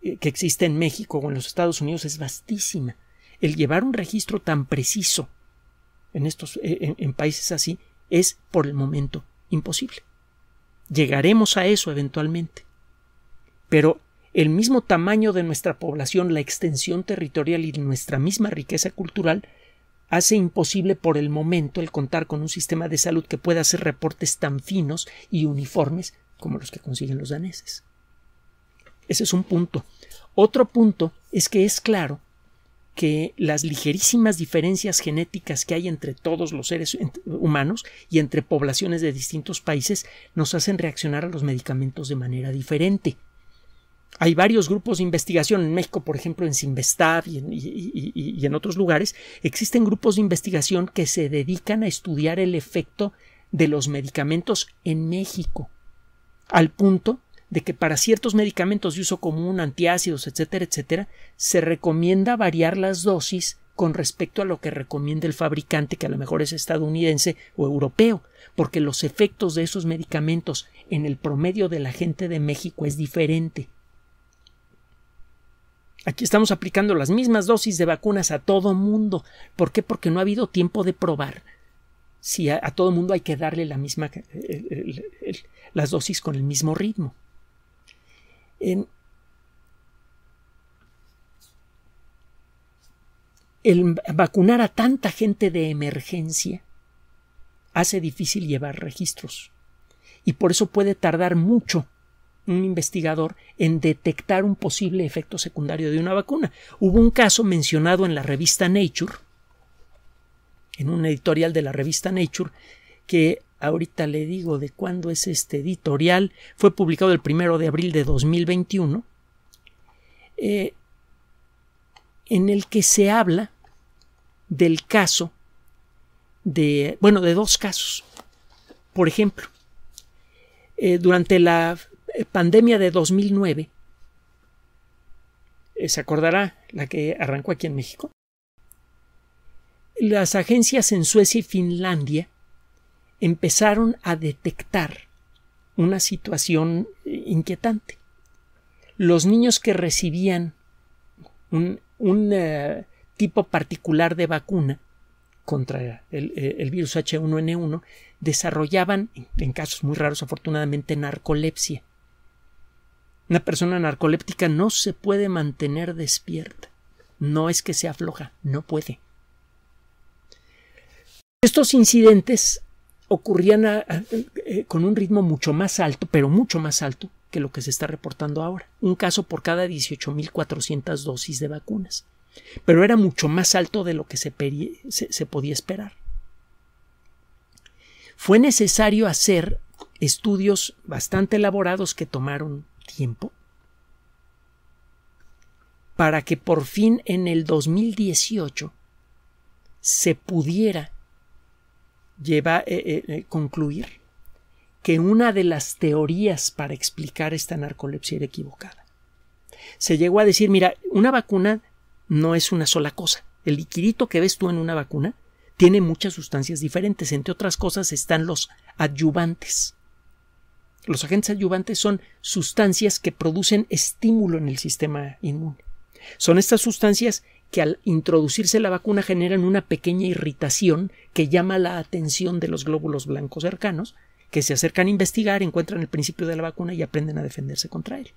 A: eh, que existe en México o en los Estados Unidos es vastísima. El llevar un registro tan preciso en, estos, eh, en países así es, por el momento, imposible. Llegaremos a eso eventualmente. Pero el mismo tamaño de nuestra población, la extensión territorial y nuestra misma riqueza cultural hace imposible por el momento el contar con un sistema de salud que pueda hacer reportes tan finos y uniformes como los que consiguen los daneses. Ese es un punto. Otro punto es que es claro que las ligerísimas diferencias genéticas que hay entre todos los seres humanos y entre poblaciones de distintos países nos hacen reaccionar a los medicamentos de manera diferente. Hay varios grupos de investigación en México, por ejemplo, en Simbestad y en, y en otros lugares, existen grupos de investigación que se dedican a estudiar el efecto de los medicamentos en México, al punto de que para ciertos medicamentos de uso común, antiácidos, etcétera, etcétera, se recomienda variar las dosis con respecto a lo que recomienda el fabricante, que a lo mejor es estadounidense o europeo, porque los efectos de esos medicamentos en el promedio de la gente de México es diferente. Aquí estamos aplicando las mismas dosis de vacunas a todo mundo. ¿Por qué? Porque no ha habido tiempo de probar si a, todo todo mundo hay que darle eh, las dosis con el mismo ritmo. el vacunar a tanta gente de emergencia hace difícil llevar registros y por eso puede tardar mucho un investigador en detectar un posible efecto secundario de una vacuna. Hubo un caso mencionado en la revista Nature, en un editorial de la revista Nature, que ahorita le digo de cuándo es este editorial, fue publicado el primero de abril de 2021, eh, en el que se habla del caso de, bueno, de dos casos. Por ejemplo, eh, durante la eh, pandemia de 2009, eh, se acordará la que arrancó aquí en México, las agencias en Suecia y Finlandia empezaron a detectar una situación eh, inquietante. Los niños que recibían un, tipo particular de vacuna contra el, virus H1N1 desarrollaban, en casos muy raros afortunadamente, narcolepsia. Una persona narcoléptica no se puede mantener despierta. No es que se afloja, no puede. Estos incidentes ocurrían eh, con un ritmo mucho más alto, pero mucho más alto que lo que se está reportando ahora. Un caso por cada 18.400 dosis de vacunas. Pero era mucho más alto de lo que se podía esperar. Fue necesario hacer estudios bastante elaborados que tomaron tiempo para que por fin en el 2018 se pudiera llevar, a eh, eh, eh, concluir que una de las teorías para explicar esta narcolepsia era equivocada. Se llegó a decir, mira, una vacuna no es una sola cosa. El liquidito que ves tú en una vacuna tiene muchas sustancias diferentes. Entre otras cosas están los adyuvantes. Los agentes adyuvantes son sustancias que producen estímulo en el sistema inmune. Son estas sustancias que al introducirse la vacuna generan una pequeña irritación que llama la atención de los glóbulos blancos cercanos, que se acercan a investigar, encuentran el principio de la vacuna y aprenden a defenderse contra él.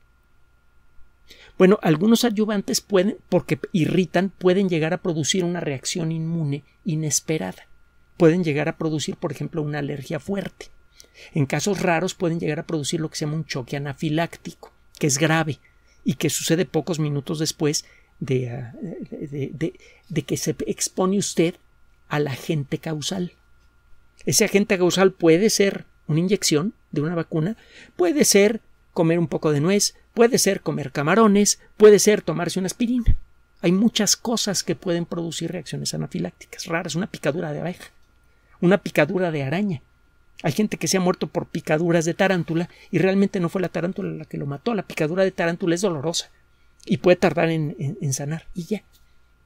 A: Bueno, algunos adyuvantes pueden, porque irritan, pueden llegar a producir una reacción inmune inesperada. Pueden llegar a producir, por ejemplo, una alergia fuerte. En casos raros pueden llegar a producir lo que se llama un choque anafiláctico, que es grave y que sucede pocos minutos después ah, de, que se expone usted al agente causal. Ese agente causal puede ser una inyección de una vacuna, puede ser comer un poco de nuez, puede ser comer camarones, puede ser tomarse una aspirina. Hay muchas cosas que pueden producir reacciones anafilácticas raras, una picadura de abeja, una picadura de araña, hay gente que se ha muerto por picaduras de tarántula y realmente no fue la tarántula la que lo mató. La picadura de tarántula es dolorosa y puede tardar en, sanar. Y ya.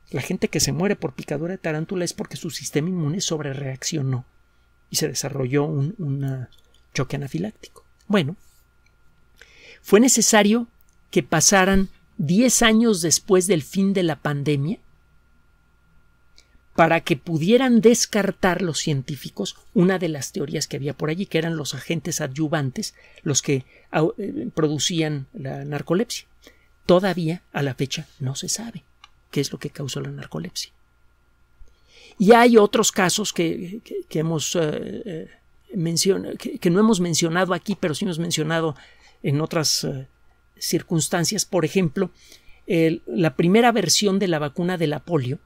A: La gente que se muere por picadura de tarántula es porque su sistema inmune sobrereaccionó y se desarrolló un ah, choque anafiláctico. Bueno, fue necesario que pasaran 10 años después del fin de la pandemia para que pudieran descartar los científicos una de las teorías que había por allí, que eran los agentes adyuvantes, los que ah, eh, producían la narcolepsia. Todavía a la fecha no se sabe qué es lo que causó la narcolepsia. Y hay otros casos que, hemos, eh, eh, que, no hemos mencionado aquí, pero sí hemos mencionado en otras circunstancias. Por ejemplo, la primera versión de la vacuna de la polio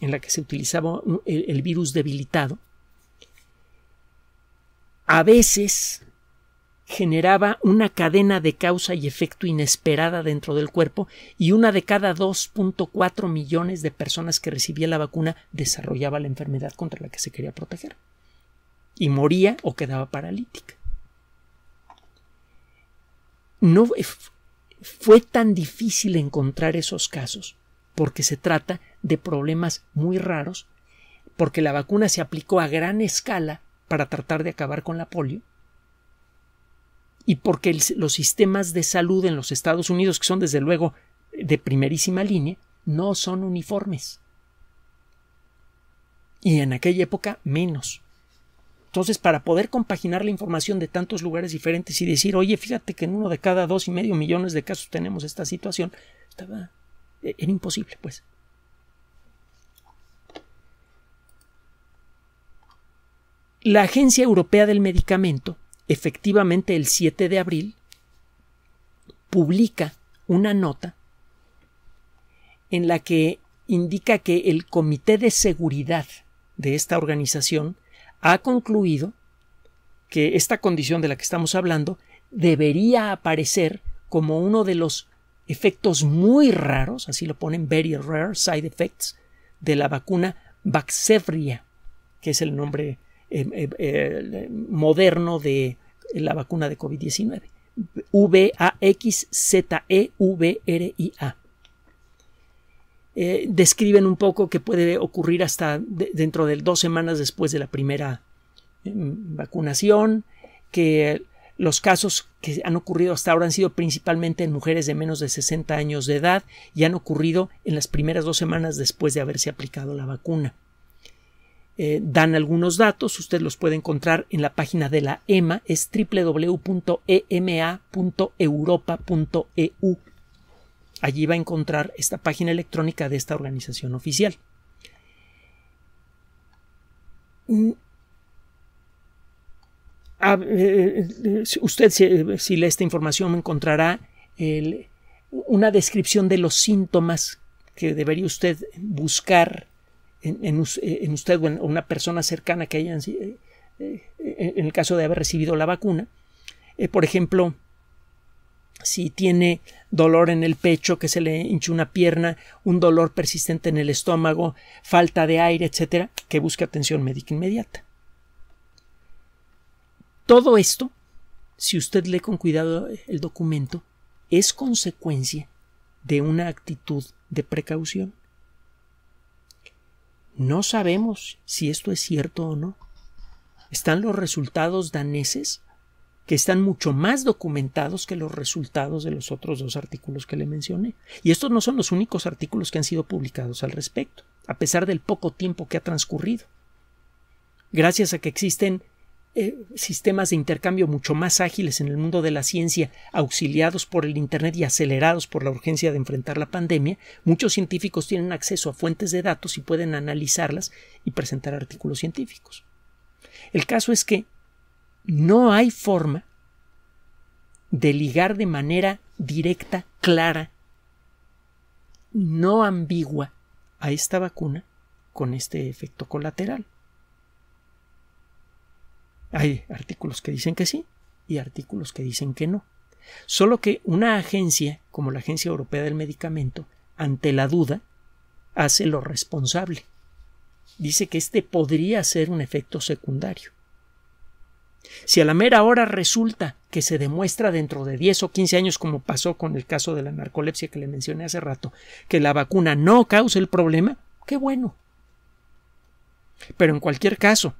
A: en la que se utilizaba el, virus debilitado, a veces generaba una cadena de causa y efecto inesperada dentro del cuerpo y una de cada 2.4 millones de personas que recibía la vacuna desarrollaba la enfermedad contra la que se quería proteger y moría o quedaba paralítica. No fue tan difícil encontrar esos casos porque se trata de problemas muy raros, porque la vacuna se aplicó a gran escala para tratar de acabar con la polio, y porque los sistemas de salud en los Estados Unidos, que son desde luego de primerísima línea, no son uniformes. Y en aquella época menos. Entonces, para poder compaginar la información de tantos lugares diferentes y decir, oye, fíjate que en uno de cada dos y medio millones de casos tenemos esta situación, estaba, e, era imposible, pues. la Agencia Europea del Medicamento, efectivamente el 7 de abril, publica una nota en la que indica que el Comité de Seguridad de esta organización ha concluido que esta condición de la que estamos hablando debería aparecer como uno de los efectos muy raros, así lo ponen very rare side effects, de la vacuna Baxevria, que es el nombre eh, eh, eh, moderno de la vacuna de COVID-19. V-A-X-Z-E-V-R-I-A. E describen un poco que puede ocurrir hasta dentro de dos semanas después de la primera em, vacunación, que los casos que han ocurrido hasta ahora han sido principalmente en mujeres de menos de 60 años de edad y han ocurrido en las primeras dos semanas después de haberse aplicado la vacuna. Eh, dan algunos datos. Usted los puede encontrar en la página de la EMA, es www.ema.europa.eu. Allí va a encontrar esta página electrónica de esta organización oficial. Mm. Eh, eh, usted, si, lee esta información, encontrará una descripción de los síntomas que debería usted buscar eh, en, usted o en una persona cercana que haya, eh, eh, en el caso de haber recibido la vacuna, por ejemplo, si tiene dolor en el pecho, que se le hinche una pierna, un dolor persistente en el estómago, falta de aire, etcétera, que busque atención médica inmediata. Todo esto, si usted lee con cuidado el documento, es consecuencia de una actitud de precaución. No sabemos si esto es cierto o no. Están los resultados daneses, que están mucho más documentados que los resultados de los otros dos artículos que le mencioné. Y estos no son los únicos artículos que han sido publicados al respecto, a pesar del poco tiempo que ha transcurrido. Gracias a que existen eh, sistemas de intercambio mucho más ágiles en el mundo de la ciencia, auxiliados por el Internet y acelerados por la urgencia de enfrentar la pandemia, muchos científicos tienen acceso a fuentes de datos y pueden analizarlas y presentar artículos científicos. El caso es que no hay forma de ligar de manera directa, clara, no ambigua a esta vacuna con este efecto colateral. Hay artículos que dicen que sí y artículos que dicen que no. Solo que una agencia, como la Agencia Europea del Medicamento, ante la duda, hace lo responsable. Dice que este podría ser un efecto secundario. Si a la mera hora resulta que se demuestra dentro de 10 o 15 años, como pasó con el caso de la narcolepsia que le mencioné hace rato, que la vacuna no causa el problema, qué bueno. Pero en cualquier caso,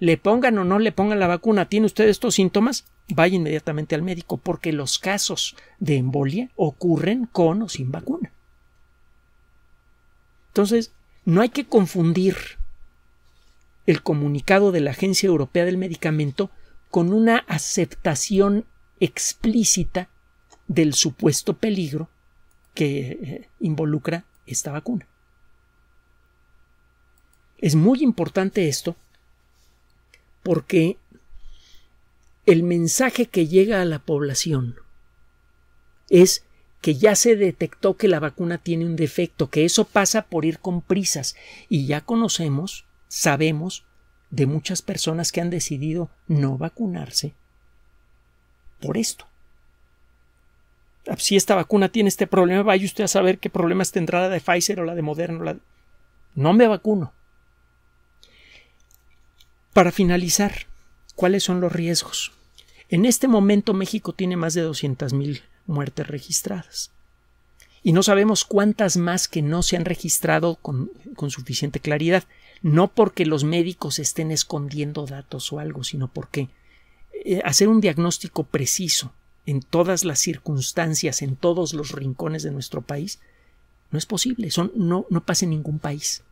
A: le pongan o no le pongan la vacuna, tiene usted estos síntomas, vaya inmediatamente al médico, porque los casos de embolia ocurren con o sin vacuna. Entonces, no hay que confundir el comunicado de la Agencia Europea del Medicamento con una aceptación explícita del supuesto peligro que eh, involucra esta vacuna. Es muy importante esto porque el mensaje que llega a la población es que ya se detectó que la vacuna tiene un defecto, que eso pasa por ir con prisas y ya conocemos, sabemos de muchas personas que han decidido no vacunarse por esto. Ah, si esta vacuna tiene este problema, vaya usted a saber qué problemas tendrá la de Pfizer o la de Moderna. No me vacuno. Para finalizar, ¿cuáles son los riesgos? En este momento México tiene más de 200.000 muertes registradas. Y no sabemos cuántas más que no se han registrado con, suficiente claridad. No porque los médicos estén escondiendo datos o algo, sino porque eh, hacer un diagnóstico preciso en todas las circunstancias, en todos los rincones de nuestro país, no es posible. son no, no pasa en ningún país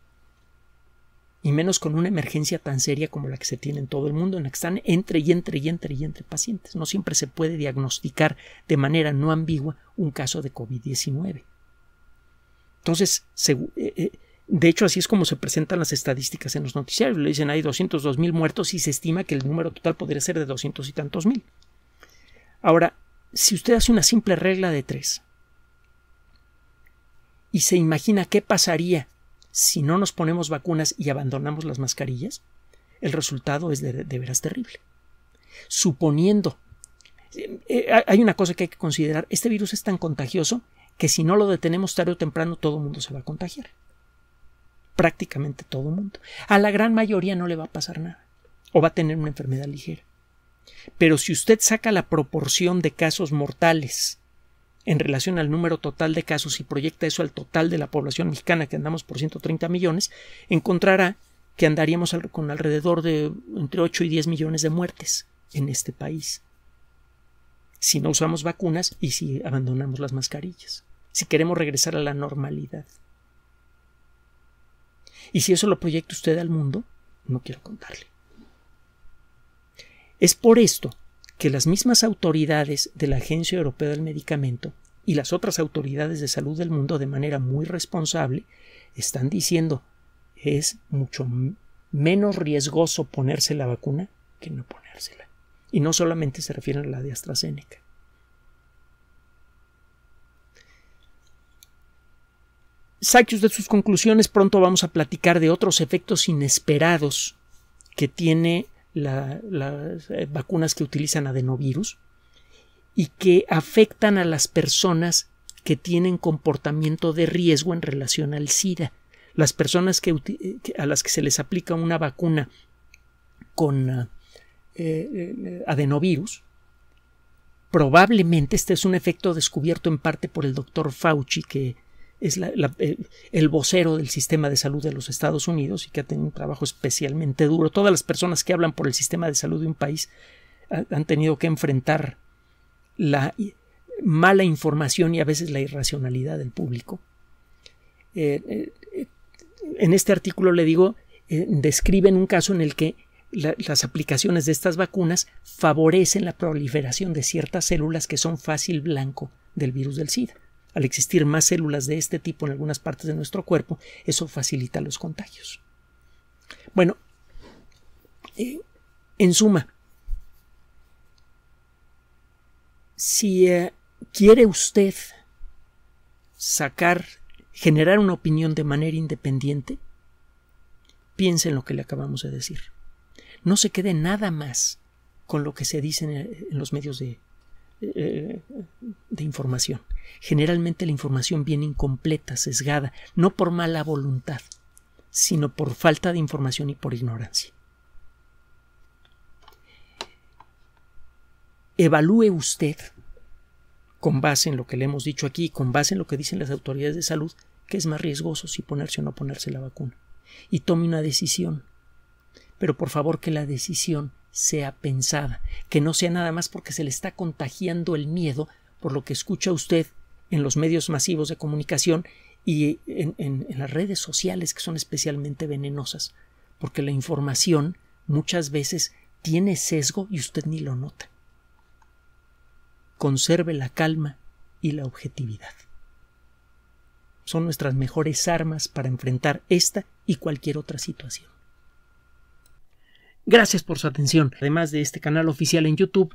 A: y menos con una emergencia tan seria como la que se tiene en todo el mundo, en la que están entre y entre y entre y entre pacientes. No siempre se puede diagnosticar de manera no ambigua un caso de COVID-19. Entonces, eh, eh, de hecho, así es como se presentan las estadísticas en los noticiarios. Le dicen hay 202 mil muertos y se estima que el número total podría ser de 200 y tantos mil. Ahora, si usted hace una simple regla de tres y se imagina qué pasaría si no nos ponemos vacunas y abandonamos las mascarillas, el resultado es de, veras terrible. Suponiendo, eh, eh, hay una cosa que hay que considerar, este virus es tan contagioso que si no lo detenemos tarde o temprano todo el mundo se va a contagiar. Prácticamente todo el mundo. A la gran mayoría no le va a pasar nada o va a tener una enfermedad ligera. Pero si usted saca la proporción de casos mortales en relación al número total de casos y proyecta eso al total de la población mexicana que andamos por 130 millones, encontrará que andaríamos con alrededor de entre 8 y 10 millones de muertes en este país. Si no usamos vacunas y si abandonamos las mascarillas, si queremos regresar a la normalidad. Y si eso lo proyecta usted al mundo, no quiero contarle. Es por esto que las mismas autoridades de la Agencia Europea del Medicamento y las otras autoridades de salud del mundo de manera muy responsable están diciendo es mucho menos riesgoso ponerse la vacuna que no ponérsela. Y no solamente se refieren a la de AstraZeneca. Sáquios de sus conclusiones, pronto vamos a platicar de otros efectos inesperados que tiene las eh, vacunas que utilizan adenovirus y que afectan a las personas que tienen comportamiento de riesgo en relación al SIDA. Las personas que, eh, a las que se les aplica una vacuna con eh, adenovirus, probablemente este es un efecto descubierto en parte por el doctor Fauci, que es eh, el vocero del sistema de salud de los Estados Unidos y que ha tenido un trabajo especialmente duro. Todas las personas que hablan por el sistema de salud de un país han tenido que enfrentar la mala información y a veces la irracionalidad del público. Eh, eh, en este artículo le digo, describen un caso en el que las aplicaciones de estas vacunas favorecen la proliferación de ciertas células que son fácil blanco del virus del SIDA. Al existir más células de este tipo en algunas partes de nuestro cuerpo, eso facilita los contagios. Bueno, eh, en suma, si eh, quiere usted sacar, generar una opinión de manera independiente, piense en lo que le acabamos de decir. No se quede nada más con lo que se dice en, eh, los medios de, de información. Generalmente la información viene incompleta, sesgada, no por mala voluntad, sino por falta de información y por ignorancia. Evalúe usted, con base en lo que le hemos dicho aquí, con base en lo que dicen las autoridades de salud, que es más riesgoso si ponerse o no ponerse la vacuna. Y tome una decisión. Pero por favor que la decisión sea pensada, que no sea nada más porque se le está contagiando el miedo por lo que escucha usted en los medios masivos de comunicación y en, las redes sociales que son especialmente venenosas, porque la información muchas veces tiene sesgo y usted ni lo nota. Conserve la calma y la objetividad. Son nuestras mejores armas para enfrentar esta y cualquier otra situación. Gracias por su atención. Además de este canal oficial en YouTube,